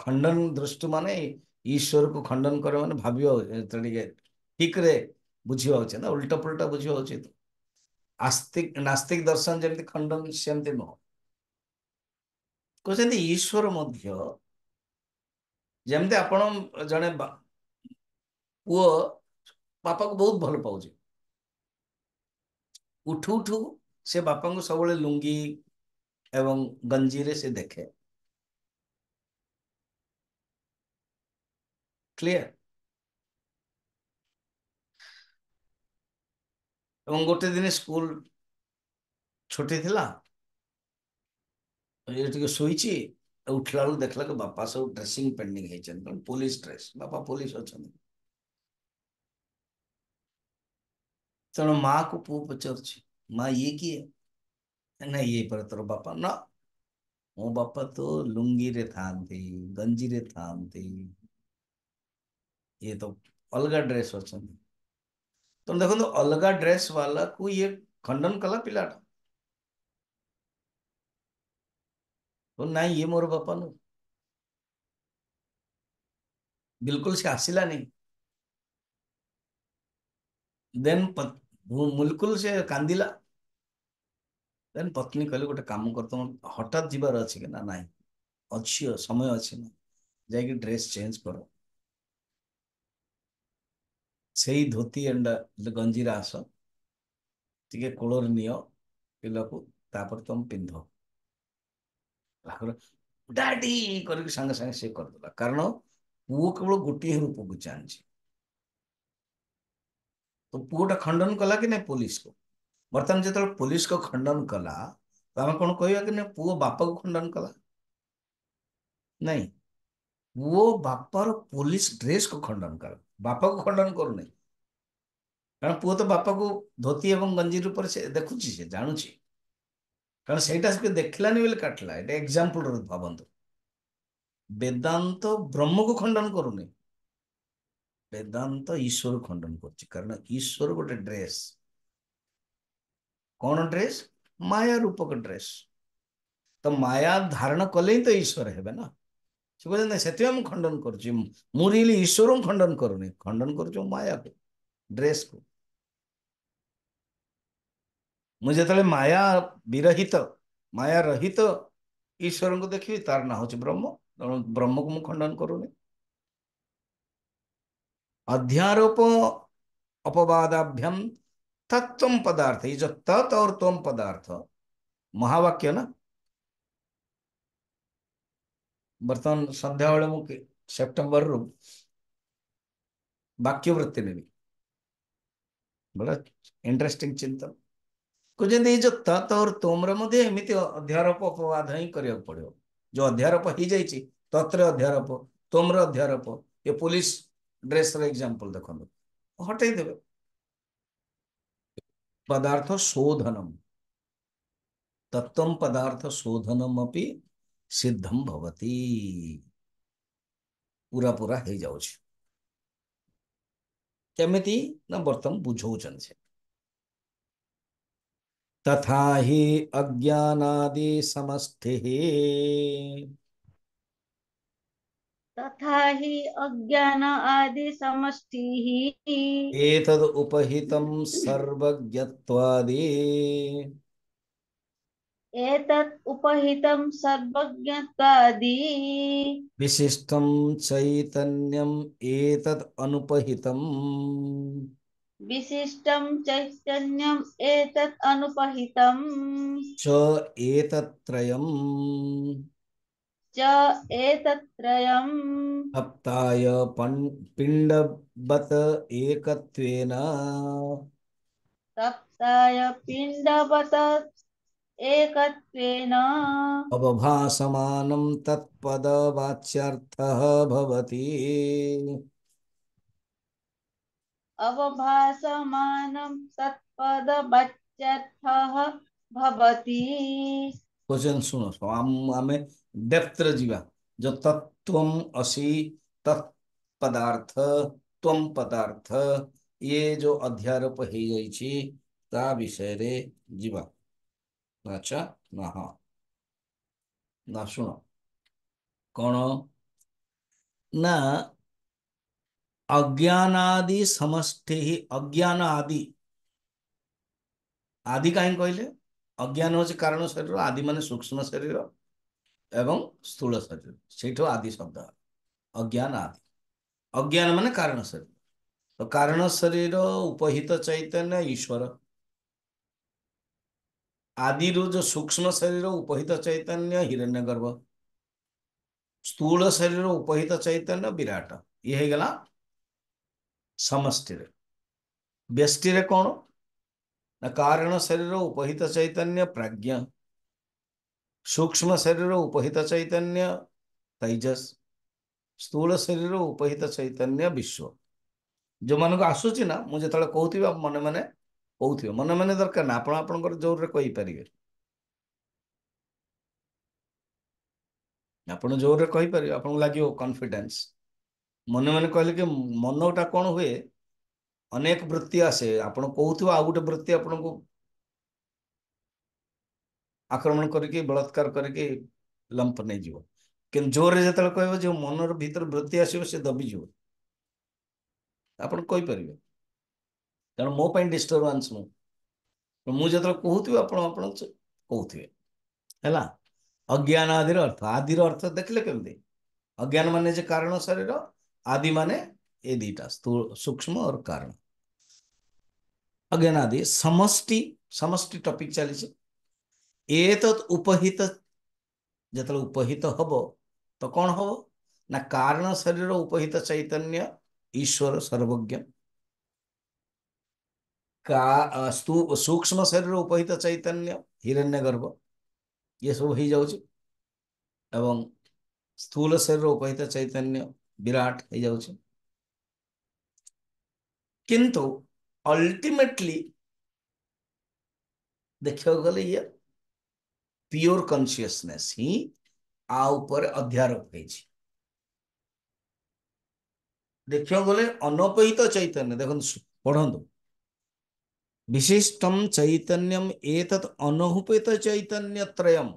खंडन दृष्टि माने ईश्वर को खंडन करे माने भाव ठीक रे बुझा उचित ना उल्टा पुलटा बुझा उचित आस्तिक नास्तिक दर्शन जमी खंडन से नुह कहते ईश्वर मध्य जमी आप जड़े पु बापा को बहुत भल पाऊ उठू उठु से बापा को सब लुंगी एवं गंजी रे से देखे क्लियर एवं गोटे दिन स्कूल छुट्टी थिला ये टिके सोई उठला देखला बापा सब ड्रेसिंग पेंडिंग पुलिस ड्रेस बापा पुलिस अच्छा चलो మాకు పూపు చర్చి మా ఏకి నా ఏ పడతారు బాప నా ఓ బాప తో లుంగిరే థాంతి గంజిరే థాంతి ये तो अलग ड्रेस अच्छा तो देखो तो अलग ड्रेस वाला को ये खंडन कला पिलाटा तो ना ये मोर बापा नो बिल्कुल से हसीला नहीं देन पत, ମୁଁ ମୁଲକୁଲ ସେ କାନ୍ଦିଲା ଦେନ୍ ପତ୍ନୀ କହିଲେ ଗୋଟେ କାମ କର ତମ ହଠାତ୍ ଯିବାର ଅଛି କି ନା ନାହିଁ ଅଛି ସମୟ ଅଛି ନା ଯାଇକି ଡ୍ରେସ୍ ଚେଞ୍ଜ କର ସେଇ ଧୋତି ଏଣ୍ଡ ଗଞ୍ଜିରେ ଆସ ଟିକେ କୋଳରେ ନିଅ ପିଲାକୁ ତାପରେ ତମେ ପିନ୍ଧ ଡାଡି କରିକି ସାଙ୍ଗେ ସାଙ୍ଗେ ସେ କରିଦେଲା କାରଣ ପୁଅ କେବଳ ଗୋଟିଏ ରୂପକୁ ଜାଣିଛି ପୁଅଟା ଖଣ୍ଡନ କଲା କି ନାହିଁ ପୋଲିସକୁ ବର୍ତ୍ତମାନ ଯେତେବେଳେ ପୋଲିସକୁ ଖଣ୍ଡନ କଲା ତ ଆମେ କ'ଣ କହିବା କି ନାହିଁ ପୁଅ ବାପାକୁ ଖଣ୍ଡନ କଲା ନାଇଁ ପୁଅ ବାପାର ପୋଲିସ ଡ୍ରେସକୁ ଖଣ୍ଡନ କଲା ବାପାକୁ ଖଣ୍ଡନ କରୁନାହିଁ କାରଣ ପୁଅ ତ ବାପାକୁ ଧୋତି ଏବଂ ଗଞ୍ଜିର ଉପରେ ସେ ଦେଖୁଛି ସେ ଜାଣୁଛି କାରଣ ସେଇଟା ସେ ଦେଖିଲାନି ବୋଲି କାଟିଲା ଏଇଟା ଏକ୍ଜାମ୍ପଲର ଭାବନ୍ତୁ ବେଦାନ୍ତ ବ୍ରହ୍ମକୁ ଖଣ୍ଡନ କରୁନି বেদান্ত ঈশ্বর খণ্ডন করছে কারণ ঈশ্বর ଗୋଟେ ଡ୍ରେସ୍ କ'ଣ ଡ୍ରେସ୍ ମାୟା ରୂପକ ଡ୍ରେସ୍ ତ ମାୟା ଧାରଣ କଲେ ହିଁ ତ ଈଶ୍ୱର ହେବେ ନା ସେ କହୁଛନ୍ତି ନା ସେଥିପାଇଁ ମୁଁ ଖଣ୍ଡନ କରୁଛି ମୁଁ ରିଲି ଈଶ୍ୱରଙ୍କୁ ଖଣ୍ଡନ କରୁନି ଖଣ୍ଡନ କରୁଛି ମାୟାକୁ ଡ୍ରେସ୍କୁ ମୁଁ ଯେତେବେଳେ ମାୟା ବିରହିତ ମାୟା ରହିତ ଈଶ୍ୱରଙ୍କୁ ଦେଖିବି ତାର ନାଁ ହେଉଛି ବ୍ରହ୍ମ ବ୍ରହ୍ମକୁ ମୁଁ ଖଣ୍ଡନ କରୁନି अध्यारोपो अपवादाभ्यम तत्व पदार्थ ये जो तत् और तोम पदार्थ महावाक्य ना बर्तमान संध्या बेले मुझे सेप्टेम्बर रु वृत्ति ने भी बड़ा इंटरेस्टिंग चिंतन कहते ये जो तत् और तोम्र मध्य एमती अध्यारोप अपवाद ही कर पड़ो जो अध्यारोप हो जाइए तत्र अध्यारोप तोम्र अध्यारोप ये पुलिस ड्रेस एग्जांपल देख हटेदे पदार्थ शोधन तत्व पदार्थ शोधनम सिद्धम भवती पूरा पूरा हो जाऊ केमती ना बर्तन बुझौन से तथा ही अज्ञानादि समस्थे तथा हि अज्ञान आदि समष्टिः एतद् उपहितं सर्वज्ञत्वादि एतत् उपहितं सर्वज्ञत्वादि विशिष्टं चैतन्यम् एतद् अनुपहितम् विशिष्टं चैतन्यम् एतत् अनुपहितम् च एतत्त्रयम् एतत्त्रयम् हप्ताय पिण्डवत एकत्वेन सप्ताय पिण्डवत एकत्वेन अवभासमानं तत्पदवाच्यर्थः भवति अवभासमानं तत्पदवाच्यर्थः भवति क्वेश्चन सुन आम डेप्थ रिवा जो तत्व असी तत्पदार्थ तम पदार्थ ये जो अध्यारोप हो गई ता विषय जीवा अच्छा ना हाँ ना शुण कौन ना अज्ञान आदि समस्ते ही अज्ञान आदि आदि कहीं कहले अज्ञान हूँ कारण शरीर आदि मान सूक्ष्म शरीर एवं स्थूल शरीर से आदि शब्द अज्ञान आदि अज्ञान मान कारण शरीर तो कारण शरीर उपहित चैतन्य ईश्वर आदि जो सूक्ष्म शरीर उपहित चैतन्य हिरण्य गर्भ स्थूल शरीर उपहित चैतन्य विराट ये गला समि बेष्टि कौन न कारण शरीर उपहित चैतन्य प्रज्ञ सूक्ष्म शरीर उपहित चैतन्य तेजस स्थूल शरीर उपहित चैतन्य विश्व जो ମାନଙ୍କୁ ଆସୁଛି ନା ମୁଁ ଯେତେବେଳେ କହୁଥିବି ଆପଣ ମନେ ମନେ କହୁଥିବେ ମନେ ମନେ ଦରକାର ନା ଆପଣ ଆପଣଙ୍କର ଜୋରରେ କହିପାରିବେ ଆପଣ ଜୋରରେ କହିପାରିବେ ଆପଣଙ୍କୁ ଲାଗିବ କନଫିଡେନ୍ସ ମନେ ମନେ କହିଲେ କି ମନଟା କ'ଣ ହୁଏ ଅନେକ ବୃତ୍ତି ଆସେ ଆପଣ କହୁଥିବା ଆଉ ଗୋଟେ ବୃତ୍ତି ଆପଣଙ୍କୁ ଆକ୍ରମଣ କରିକି ବଳାତ୍କାର କରିକି ଲମ୍ପ ନେଇଯିବ କିନ୍ତୁ ଜୋରରେ ଯେତେବେଳେ କହିବ ଯେଉଁ ମନର ଭିତରେ ବୃତ୍ତି ଆସିବ ସେ ଦବିଯିବ ଆପଣ କହିପାରିବେ କାରଣ ମୋ ପାଇଁ ଡିଷ୍ଟର୍ବାନ୍ସ ମୁଁ ମୁଁ ଯେତେବେଳେ କହୁଥିବି ଆପଣ ଆପଣ କହୁଥିବେ ହେଲା ଅଜ୍ଞାନ ଆଦିର ଅର୍ଥ ଆଦିର ଅର୍ଥ ଦେଖିଲେ କେମିତି ଅଜ୍ଞାନ ମାନେ ଯେ କାରଣ ଶରୀର ଆଦି ମାନେ ये दीटा स्थूल सूक्ष्म और कारण अज्ञान आदि समष्टि समष्टि टॉपिक चली उपहित जो उपहित हम तो कौन हम ना कारण शरीर उपहित चैतन्य ईश्वर सर्वज्ञ का सूक्ष्म शरीर उपहित चैतन्य हिरण्य गर्भ ये सब हो एवं स्थूल शरीर उपहित चैतन्य विराट हो जाऊ কিন্তু ଅଲ୍ଟିମେଟଲି ଦେଖିବାକୁ ଗଲେ ଇଏ ପିଓର କନସିୟସନେସ୍ ହିଁ ଆ ଉପରେ ଅଧ୍ୟାରୋପ ହେଇଛି ଦେଖିବାକୁ ଗଲେ ଅନପହିତ ଚୈତନ୍ୟ ଦେଖନ୍ତୁ ପଢ଼ନ୍ତୁ ବିଶିଷ୍ଟମ ଚୈତନ୍ୟମ ଏତତ୍ ଅନହୁପିତ ଚୈତନ୍ୟ ତ୍ରୟମ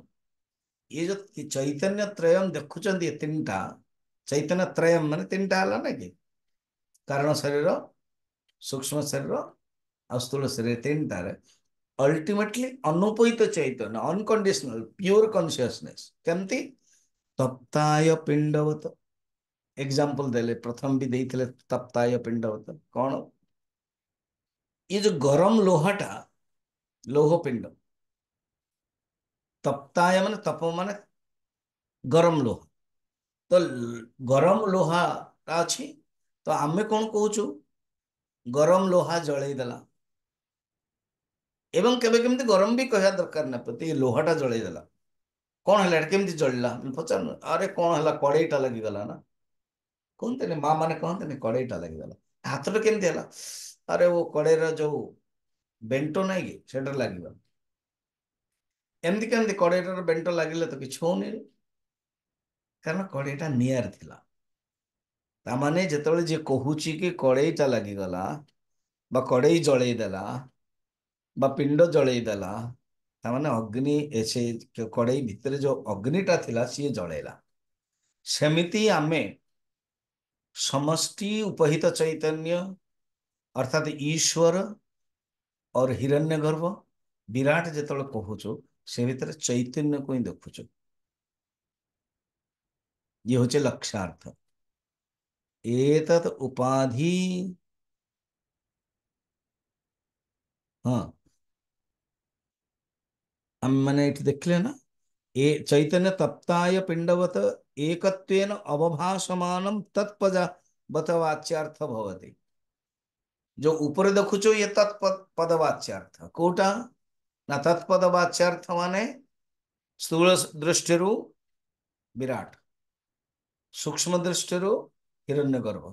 ଏ ଯେଉଁ ଚୈତନ୍ୟ ତ୍ରୟମ ଦେଖୁଛନ୍ତି ଏ ତିନିଟା ଚୈତନ୍ୟ ତ୍ରୟମ ମାନେ ତିନିଟା ହେଲା ନା କି କାରଣ ଶରୀର सूक्ष्म शरीर ଆଉ ସ୍ଥୂଳ ଶରୀର ତିନିଟାରେ ଅଲ୍ଟିମେଟଲି ଅନୁପହିତ ଚୈତନ୍ୟ ଅନକଣ୍ଡିସନାଲ ପ୍ୟୁର କନସିୟସନେସ୍ କେମିତି ତପ୍ତାୟ ପିଣ୍ଡବତ ଏକ୍ଜାମ୍ପଲ ଦେଲେ ପ୍ରଥମ ବି ଦେଇଥିଲେ ତପ୍ତାୟ ପିଣ୍ଡବତ କ'ଣ ଏ ଯୋଉ ଗରମ ଲୋହାଟା ଲୌହ ପିଣ୍ଡ ତପ୍ତାୟ ମାନେ ତପ ମାନେ ଗରମ ଲୋହା ତ ଗରମ ଲୋହା ଅଛି ତ ଆମେ କ'ଣ କହୁଛୁ ଗରମ ଲୋହା ଜଳେଇ ଦେଲା ଏବଂ କେବେ କେମିତି ଗରମ ବି କହିବା ଦରକାର ନା ପ୍ରତି ଏ ଲୋହାଟା ଜଳେଇ ଦେଲା କ'ଣ ହେଲା ଏଟା କେମିତି ଜଳିଲା ପଚାରୁନ ଆରେ କ'ଣ ହେଲା କଡ଼େଇଟା ଲାଗିଗଲା ନା କୁହନ୍ତିନି ମା ମାନେ କହନ୍ତିନି କଡ଼େଇଟା ଲାଗିଗଲା ହାତଟା କେମିତି ହେଲା ଆରେ ଓ କଡ଼େଇର ଯୋଉ ବେଣ୍ଟ ନାହିଁ କି ସେଟା ଲାଗିଗଲା ଏମିତି କେମିତି କଡ଼େଇଟାର ବେଣ୍ଟ ଲାଗିଲେ ତ କିଛି ହଉନି କାରଣ କଡ଼େଇଟା ନିଆଁରେ ଥିଲା ତାମାନେ ଯେତେବେଳେ ଯିଏ କହୁଛି କି କଡ଼େଇଟା ଲାଗିଗଲା ବା କଡ଼େଇ ଜଳେଇ ଦେଲା ବା ପିଣ୍ଡ ଜଳେଇ ଦେଲା ତାମାନେ ଅଗ୍ନି ସେ କଡ଼େଇ ଭିତରେ ଯେଉଁ ଅଗ୍ନିଟା ଥିଲା ସିଏ ଜଳେଇଲା ସେମିତି ଆମେ समष्टि उपहित चैतन्य अर्थात ईश्वर और हिरण्य गर्भ विराट जो कहूचु से भितर चैतन्य को ही देखुचु ये हूँ लक्षार्थ एतत् उपाधि हाँ मैंने इट देख लेना ए चैतन्य तप्ताय पिंडवत एकत्वेन अवभाषमानम तत्पजा बतवाच्यार्थ भवति जो ऊपर देखो ये तत्पदवाच्यार्थ कोटा ना तत्पदवाच्यार्थ माने स्थूल दृष्टिरु विराट सूक्ष्म दृष्टिरु हिरण्यगर्भ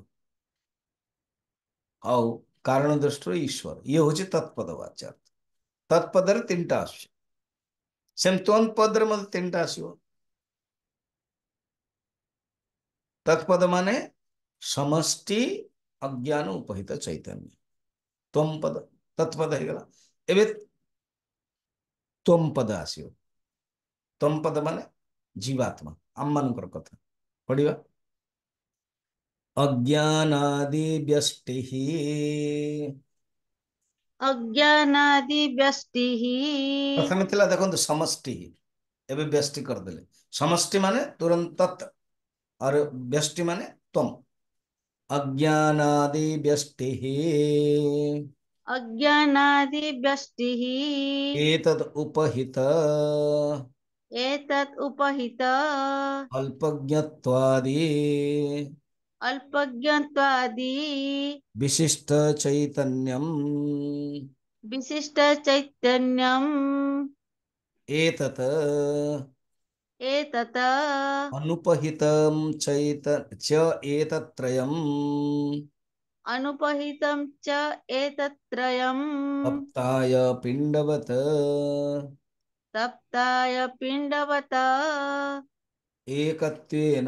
ଆଉ କାରଣ ଦୃଷ୍ଟିର ଈଶ୍ୱର ଇଏ ହେଉଛି ତତ୍ପଦ ବାଚାର୍ଥ ତତ୍ପଦରେ ତିନିଟା ଆସୁଛି ସେମିତି ତ୍ୱନ୍ତ ପଦରେ ମଧ୍ୟ ତିନିଟା ଆସିବ ତତ୍ପଦ ମାନେ ସମଷ୍ଟି ଅଜ୍ଞାନ ଉପହିତ ଚୈତନ୍ୟ ତ୍ୱମ ପଦ ତତ୍ପଦ ହେଇଗଲା ଏବେ ତ୍ୱମ ପଦ ଆସିବ ତ୍ୱମ ପଦ ମାନେ ଜୀବାତ୍ମା ଆମମାନଙ୍କର କଥା ପଢିବା अज्ञानादिव्यष्टिः अज्ञानादिव्यष्टिः प्रथमे थिला देखन्तु समष्टि एबे व्यष्टि कर देले समष्टि माने तुरंतत और व्यष्टि माने तुम अज्ञानादिव्यष्टिः उपहित एतत् उपहित अल्पज्ञत्वादि अल्पज्ञत्वादि विशिष्ट विशिष्टचैतन्यम् एतत् एतत् अनुपहितं चैत च एतत्त्रयम् अनुपहितं च एतत्त्रयम् तप्ताय पिण्डवत् तप्ताय पिण्डवत एकत्वेन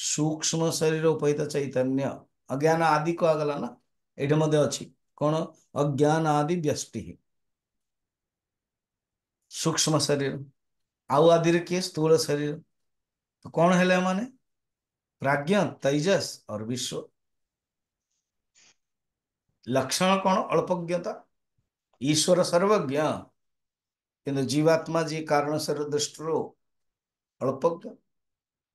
सूक्ष्म शरीर उपहित चैतन्य अज्ञान आदि को आगला ना ये अच्छी कौन अज्ञान आदि व्यस्टि सूक्ष्म शरीर आउ आदि किए स्थूल शरीर तो कौन है मैंने प्राज्ञ तेजस और विश्व लक्षण कौन अल्पज्ञता ईश्वर सर्वज्ञ जीवात्मा जी कारण दृष्टि अल्पज्ञ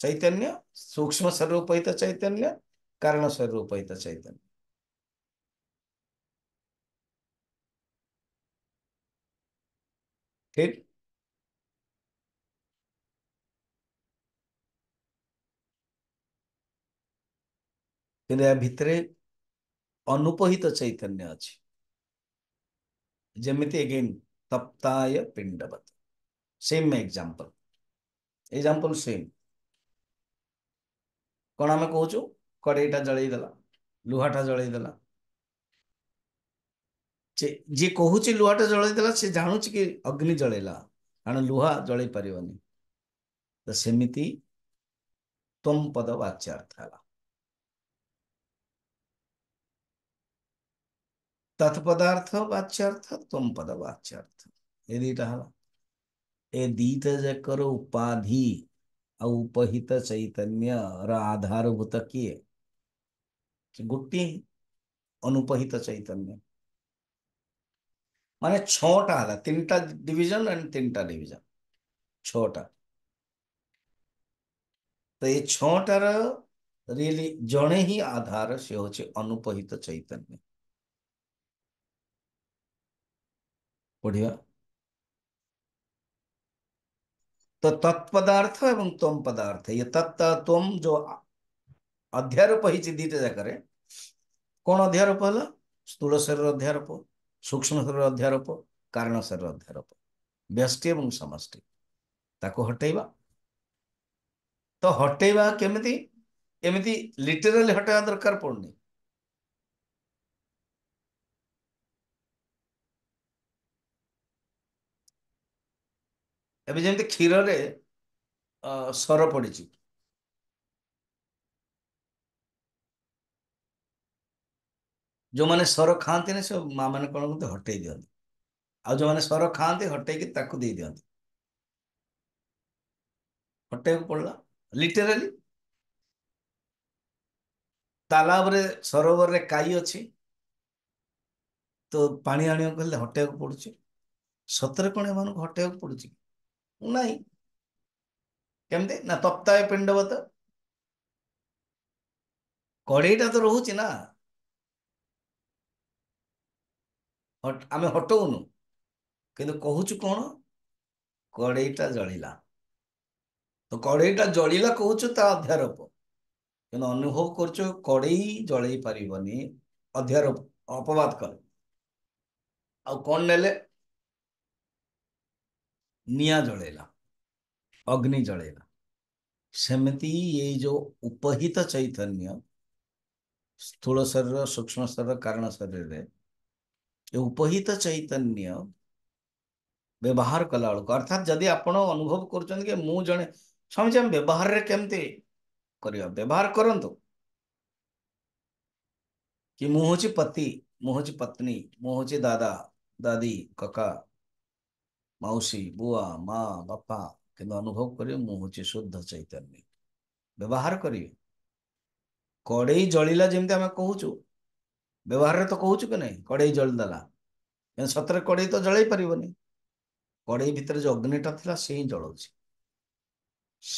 चैतन्य सूक्ष्म स्वरूपहित चैतन्य कारण स्वरूपहित चैतन्य ठीक भितरे अनुपहित चैतन्य अच्छे जमी अगेन तप्ताय पिंडवत सेम एग्जांपल एग्जांपल सेम କ'ଣ ଆମେ କହୁଛୁ କଡ଼େଇଟା ଜଳେଇ ଦେଲା ଲୁହାଟା ଜଳେଇ ଦେଲା ଯିଏ କହୁଛି ଲୁହାଟା ଜଳେଇ ଦେଲା ସେ ଜାଣୁଛି କି ଅଗ୍ନି ଜଳେଇଲା କାରଣ ଲୁହା ଜଳେଇ ପାରିବନି ତ ସେମିତି ତ୍ୱମ ପଦ ବାଚ୍ୟାର୍ଥ ହେଲା ତତ୍ପଦାର୍ଥ ବାଚ୍ୟାର୍ଥ ତ୍ୱମ ପଦ ବାଚ୍ୟାର୍ଥ ଏ ଦିଟା ହେଲା ଏ ଦିଟା ଯାକର ଉପାଧି औपहित चैतन्य र आधारभूत किए गोटे अनुपहित चैतन्य मान छटा है तीन टा डिविजन एंड तीन टा डिविजन छटा तो ये छटार रियली जड़े ही आधार से हम अनुपहित चैतन्य बढ़िया तो तत्पदार्थ एवं तम पदार्थ ये तत्व तत्तम जो अध्यारोप ही दीटे जाकर कौन अध्यारोप है स्थूल शरीर अध्यारोप सूक्ष्म शरीर अध्यारोप कारण शरीर अध्यारोप व्यस्टि समि ताको हटेबा तो हटेबा केमती एमती लिटेराली हटा दरकार पड़नी ଏବେ ଯେମିତି କ୍ଷୀରରେ ସର ପଡ଼ିଛି ଯେଉଁମାନେ ସର ଖାଆନ୍ତିନି ସେ ମାନେ କ'ଣ କରନ୍ତି ହଟେଇ ଦିଅନ୍ତି ଆଉ ଯେଉଁମାନେ ସର ଖାଆନ୍ତି ହଟେଇକି ତାକୁ ଦେଇଦିଅନ୍ତି ଦିଅନ୍ତି ହଟେଇବାକୁ ପଡ଼ିଲା ଲିଟେରାଲି ତାଲାବରେ ସରୋବରରେ କାଇ ଅଛି ତ ପାଣି ଆଣିବାକୁ ହେଲେ ହଟେଇବାକୁ ପଡ଼ୁଛି ସତରେ କ'ଣ ଏମାନଙ୍କୁ ହଟେଇବାକୁ ପଡ଼ୁଛି କି ନାହିଁ କେମିତି ନା ତପ୍ତାୟ ପିଣ୍ଡବତ କଡ଼େଇଟା ତ ରହୁଛି ନା ଆମେ ହଟଉନୁ କିନ୍ତୁ କହୁଛୁ କ'ଣ କଡ଼େଇଟା ଜଳିଲା ତ କଡ଼େଇଟା ଜଳିଲା କହୁଛୁ ତା ଅଧ୍ୟାରୋପ କିନ୍ତୁ ଅନୁଭବ କରୁଛୁ କଡ଼େଇ ଜଳେଇ ପାରିବନି ଅଧ୍ୟାରୋପ ଅପବାଦ କଲେ ଆଉ କ'ଣ ନେଲେ निया जलेला अग्नि जलेला सेमती ये जो उपहित चैतन्य स्थूल शरीर सूक्ष्म शरीर कारण शरीर ये उपहित चैतन्य व्यवहार कला बेलू अर्थात जदि आप अनुभव कर मुझे स्वामी जी व्यवहार में कमी कर व्यवहार करतु कि मुझे पति मुझे पत्नी मुझे दादा दादी कका માવસી બુઆ મા બાપા તેનો અનુભવ કર્યો હું ହେଉଛି શુદ્ଧ ଚୈତନ୍ୟ ବ୍ୟବହାର କରିବେ କଡ଼େଇ ଜଳିଲା ଯେମିତି ଆମେ କହୁଛୁ ବ୍ୟବହାରରେ ତ କହୁଛୁ କି ନାହିଁ କଡ଼େଇ ଜଳିଦେଲା ସତରେ କଡ଼େଇ ତ ଜଳେଇ ପାରିବନି କଡ଼େଇ ଭିତରେ ଯେଉଁ ଅଗ୍ନିଟା ଥିଲା ସେ ହିଁ ଜଳଉଛି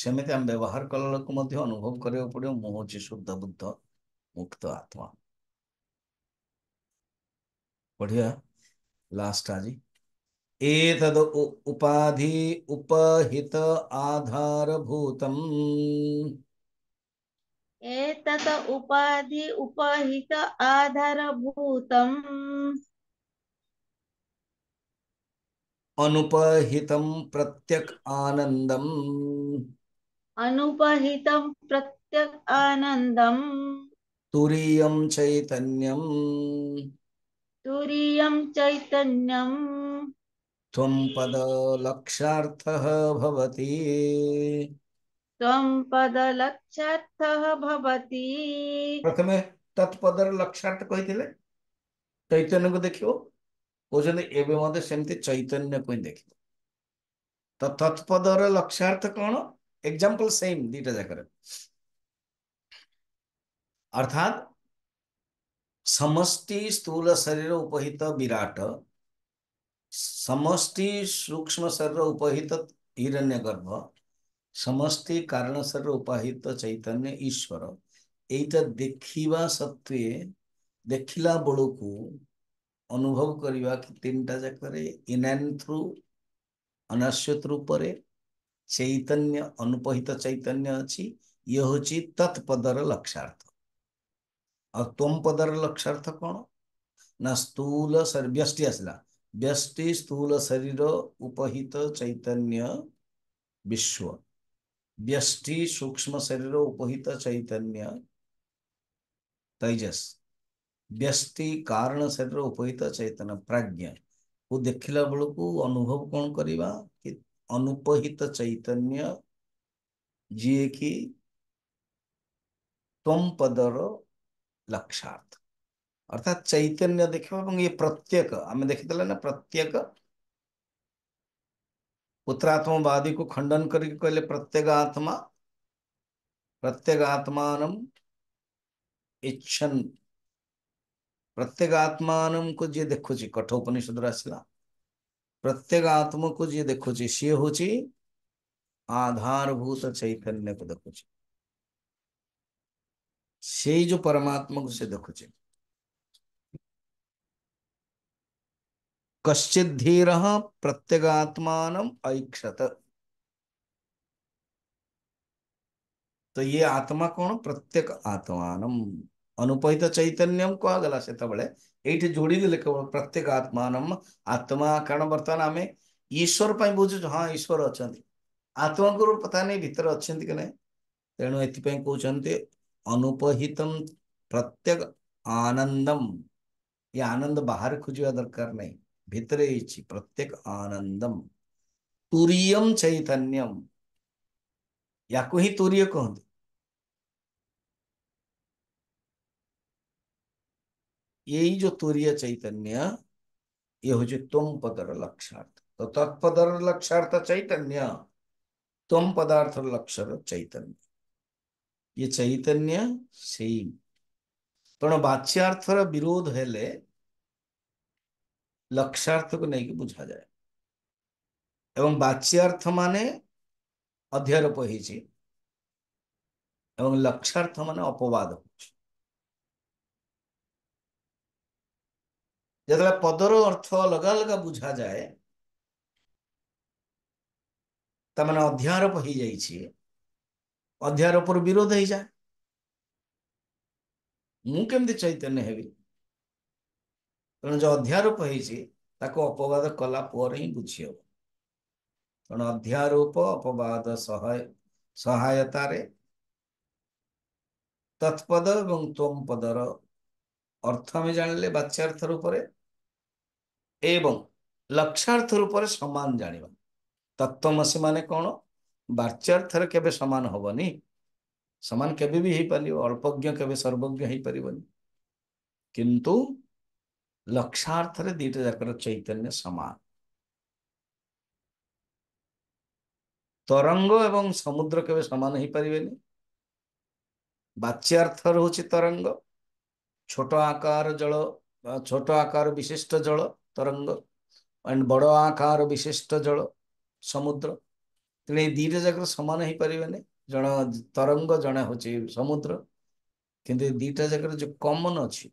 ସେମିତି ଆମେ ବ୍ୟବହାର କଲା ବେଳକୁ ମଧ୍ୟ ଅନୁଭବ କରିବାକୁ ପଡ଼ିବ ମୁଁ ହେଉଛି ଶୁଦ୍ଧ ବୁଦ୍ଧ ମୁକ୍ତ ଆତ୍ମା ବଢ଼ିଆ ଲାଷ୍ଟ ଆଜି एतद् उपाधि उपहित आधारभूत एतत् उपाधि उपहित आधारभूतम् अनुपहितं प्रत्यक् आनन्दम् अनुपहितं प्रत्यक् आनन्दम् तुरीयं चैतन्यम् तुरीयं चैतन्यम् पदलक्षार्थः भवति त्वं पदलक्षार्थः भवति प्रथमे तत्पदर लक्षार्थ कहिथिले चैतन्यको देखियो कहुछन्ति एबे मते सेमिति चैतन्यको देखियो त लक्षार्थ कोण एग्जाम्पल सेम अर्थात समष्टि स्थूल शरीर उपहित विराट समष्टि सूक्ष्म शरीर उपहित हिरण्य गर्भ समष्टि କାରଣ ଶରୀର ଉପାହିତ ଚୈତନ୍ୟ ଈଶ୍ୱର ଏଇଟା ଦେଖିବା ସତ୍ତ୍ୱେ ଦେଖିଲା ବେଳକୁ ଅନୁଭବ କରିବା କି ତିନିଟା ଯାକରେ ଇନାନ୍ ଥ୍ରୁ ଅନାଶ୍ୟତ ରୂପରେ ଚୈତନ୍ୟ ଅନୁପହିତ ଚୈତନ୍ୟ ଅଛି ଇଏ ହେଉଛି ତତ୍ପଦର ଲକ୍ଷାର୍ଥ ଆଉ ତୋମ ପଦର ଲକ୍ଷାର୍ଥ କ'ଣ ନା ସ୍ଥୂଳ ବ୍ୟଷ୍ଟି ଆସିଲା व्यष्टि स्थूल शरीर उपहित चैतन्य विश्व सूक्ष्म शरीर उपहित चैतन्य कारण शरीर उपहित चैतन्य प्राज्ञ अनुभव कौन करवा अनुपहित चैतन्य जि तम पदर लक्षा अर्थात चैतन्य देख ये प्रत्येक आम थे ना प्रत्येक पुत्रात्मवादी को खंडन करके कहले प्रत्येक आत्मा प्रत्येक आत्मान इच्छन प्रत्येक आत्मान को जी देखुच कठोपनिषद आसला प्रत्येक आत्मा को जी देखुच सी हूँ आधारभूत चैतन्य को देखु से जो परमात्मा को सी देखुचे कश्चित धीर प्रत्यगात्मान ऐक्षत तो ये आत्मा कौन प्रत्येक आत्मान अनुपहित चैतन्यम कहा गला से तब तो ये जोड़ी लिख प्रत्येक आत्मानम आत्मा कारण बर्तन आम ईश्वर पर बुझे हाँ ईश्वर अच्छा आत्मा को पता नहीं भितर अच्छा कि ना तेणु ये कहते अनुपहितम प्रत्येक आनंदम ये आनंद बाहर खोजा दरकार नहीं भितरेची प्रत्येक आनंदम तुरीयम चैतन्यम या को ही तुरीय कहते यही जो तुरीय चैतन्य ये हो जो तुम पदर लक्षार्थ तो तत्पदर लक्षार्थ चैतन्य तुम पदार्थ लक्षर चैतन्य ये चैतन्य सेम तेणु तो बाच्यार्थर विरोध हेले ଲକ୍ଷ୍ୟାର୍ଥକୁ ନେଇକି ବୁଝାଯାଏ ଏବଂ ବାଚ୍ୟାର୍ଥ ମାନେ ଅଧ୍ୟାରୋପ ହେଇଛି ଏବଂ ଲକ୍ଷ୍ୟାର୍ଥ ମାନେ ଅପବାଦ ହେଉଛି ଯେତେବେଳେ ପଦର ଅର୍ଥ ଅଲଗା ଅଲଗା ବୁଝାଯାଏ ତାମାନେ ଅଧ୍ୟାରୋପ ହେଇଯାଇଛି ଅଧ୍ୟାରୋପର ବିରୋଧ ହେଇଯାଏ ମୁଁ କେମିତି ଚୈତନ୍ୟ ହେବି तेनालीरूप ताको अपवाद कला पर हिं बुझी हे तेनालीरूप अपवाद सहायत तत्पद एवं तोम पदर अर्थ आम जान लें बाच्यार्थ रूप लक्ष्यार्थ रूप से सामान जाणी तत्वमसी मान कौन बाच्यार्थ सामान हेनी सामान के अल्पज्ञ के सर्वज्ञ हो पार किंतु ଲକ୍ଷାର୍ଥରେ దీటి ଯାକର ଚୈତନ୍ୟ ସମାନ ତରଙ୍ଗ ଏବଂ ସମୁଦ୍ର କେବେ ସମାନ ହେଇପାରିବେନି ବାଚ୍ୟାର୍ଥ ରହୁଛି ତରଙ୍ଗ ଛୋଟ ଆକାର ଜଳ ଛୋଟ ଆକାର ବିଶିଷ୍ଟ ଜଳ ତରଙ୍ଗ ଆଣ୍ଡ ବଡ଼ ଆକାର ବିଶିଷ୍ଟ ଜଳ ସମୁଦ୍ର ତେଣୁ ଏଇ ଦୁଇଟା ଜାଗାର ସମାନ ହେଇପାରିବେନି ଜଣେ ତରଙ୍ଗ ଜଣେ ହଉଛି ସମୁଦ୍ର କିନ୍ତୁ ଏ ଦୁଇଟା ଜାଗାରେ ଯୋଉ କମନ ଅଛି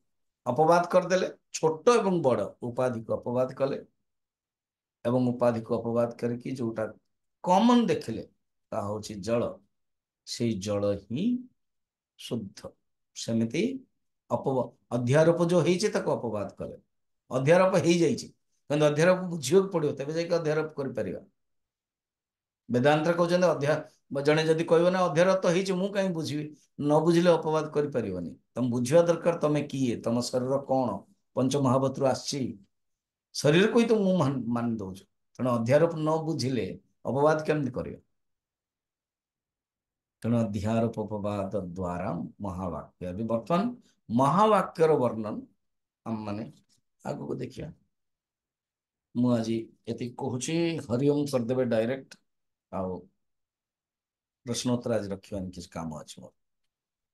ଅପବାଦ କରିଦେଲେ ଛୋଟ ଏବଂ ବଡ଼ ଉପାଧିକୁ ଅପବାଦ କଲେ ଏବଂ ଉପାଧିକୁ ଅପବାଦ କରିକି ଯୋଉଟା କମନ୍ ଦେଖିଲେ ତାହା ହେଉଛି ଜଳ ସେଇ ଜଳ ହିଁ ଶୁଦ୍ଧ ସେମିତି ଅପବ ଅଧ୍ୟାରୋପ ଯୋଉ ହେଇଛି ତାକୁ ଅପବାଦ କଲେ ଅଧ୍ୟାରୋପ ହେଇଯାଇଛି କିନ୍ତୁ ଅଧ୍ୟାରୋପ ବୁଝିବାକୁ ପଡିବ ତେବେ ଯାଇକି ଅଧ୍ୟାରୋପ କରିପାରିବା ବେଦାନ୍ତରେ କହୁଛନ୍ତି ଅଧ୍ୟା ଜଣେ ଯଦି କହିବ ନା ଅଧ୍ୟୟରତ ହେଇଛି ମୁଁ କାହିଁ ବୁଝିବି ନ ବୁଝିଲେ ଅପବାଦ କରିପାରିବନି ତମେ ବୁଝିବା ଦରକାର ତମେ କିଏ ତମ ଶରୀର କ'ଣ ପଞ୍ଚ ମହାବତରୁ ଆସିଛି ଶରୀରକୁ ହିଁ ତ ମୁଁ ମାନି ଦଉଛୁ ତେଣୁ ଅଧ୍ୟାରୋପ ନ ବୁଝିଲେ ଅପବାଦ କେମିତି କରିବ ତେଣୁ ଅଧ୍ୟାରୋପ ଅପବାଦ ଦ୍ୱାରା ମହାବାକ୍ୟ ଏବେ ବର୍ତ୍ତମାନ ମହାବାକ୍ୟର ବର୍ଣ୍ଣନ ଆମମାନେ ଆଗକୁ ଦେଖିବା ମୁଁ ଆଜି ଏତିକି କହୁଛି ହରିଓମ୍ କରିଦେବେ ଡାଇରେକ୍ଟ ଆଉ પ્રશ્નોત્તર જ રખ્યો એમ કે કામ વાંચવો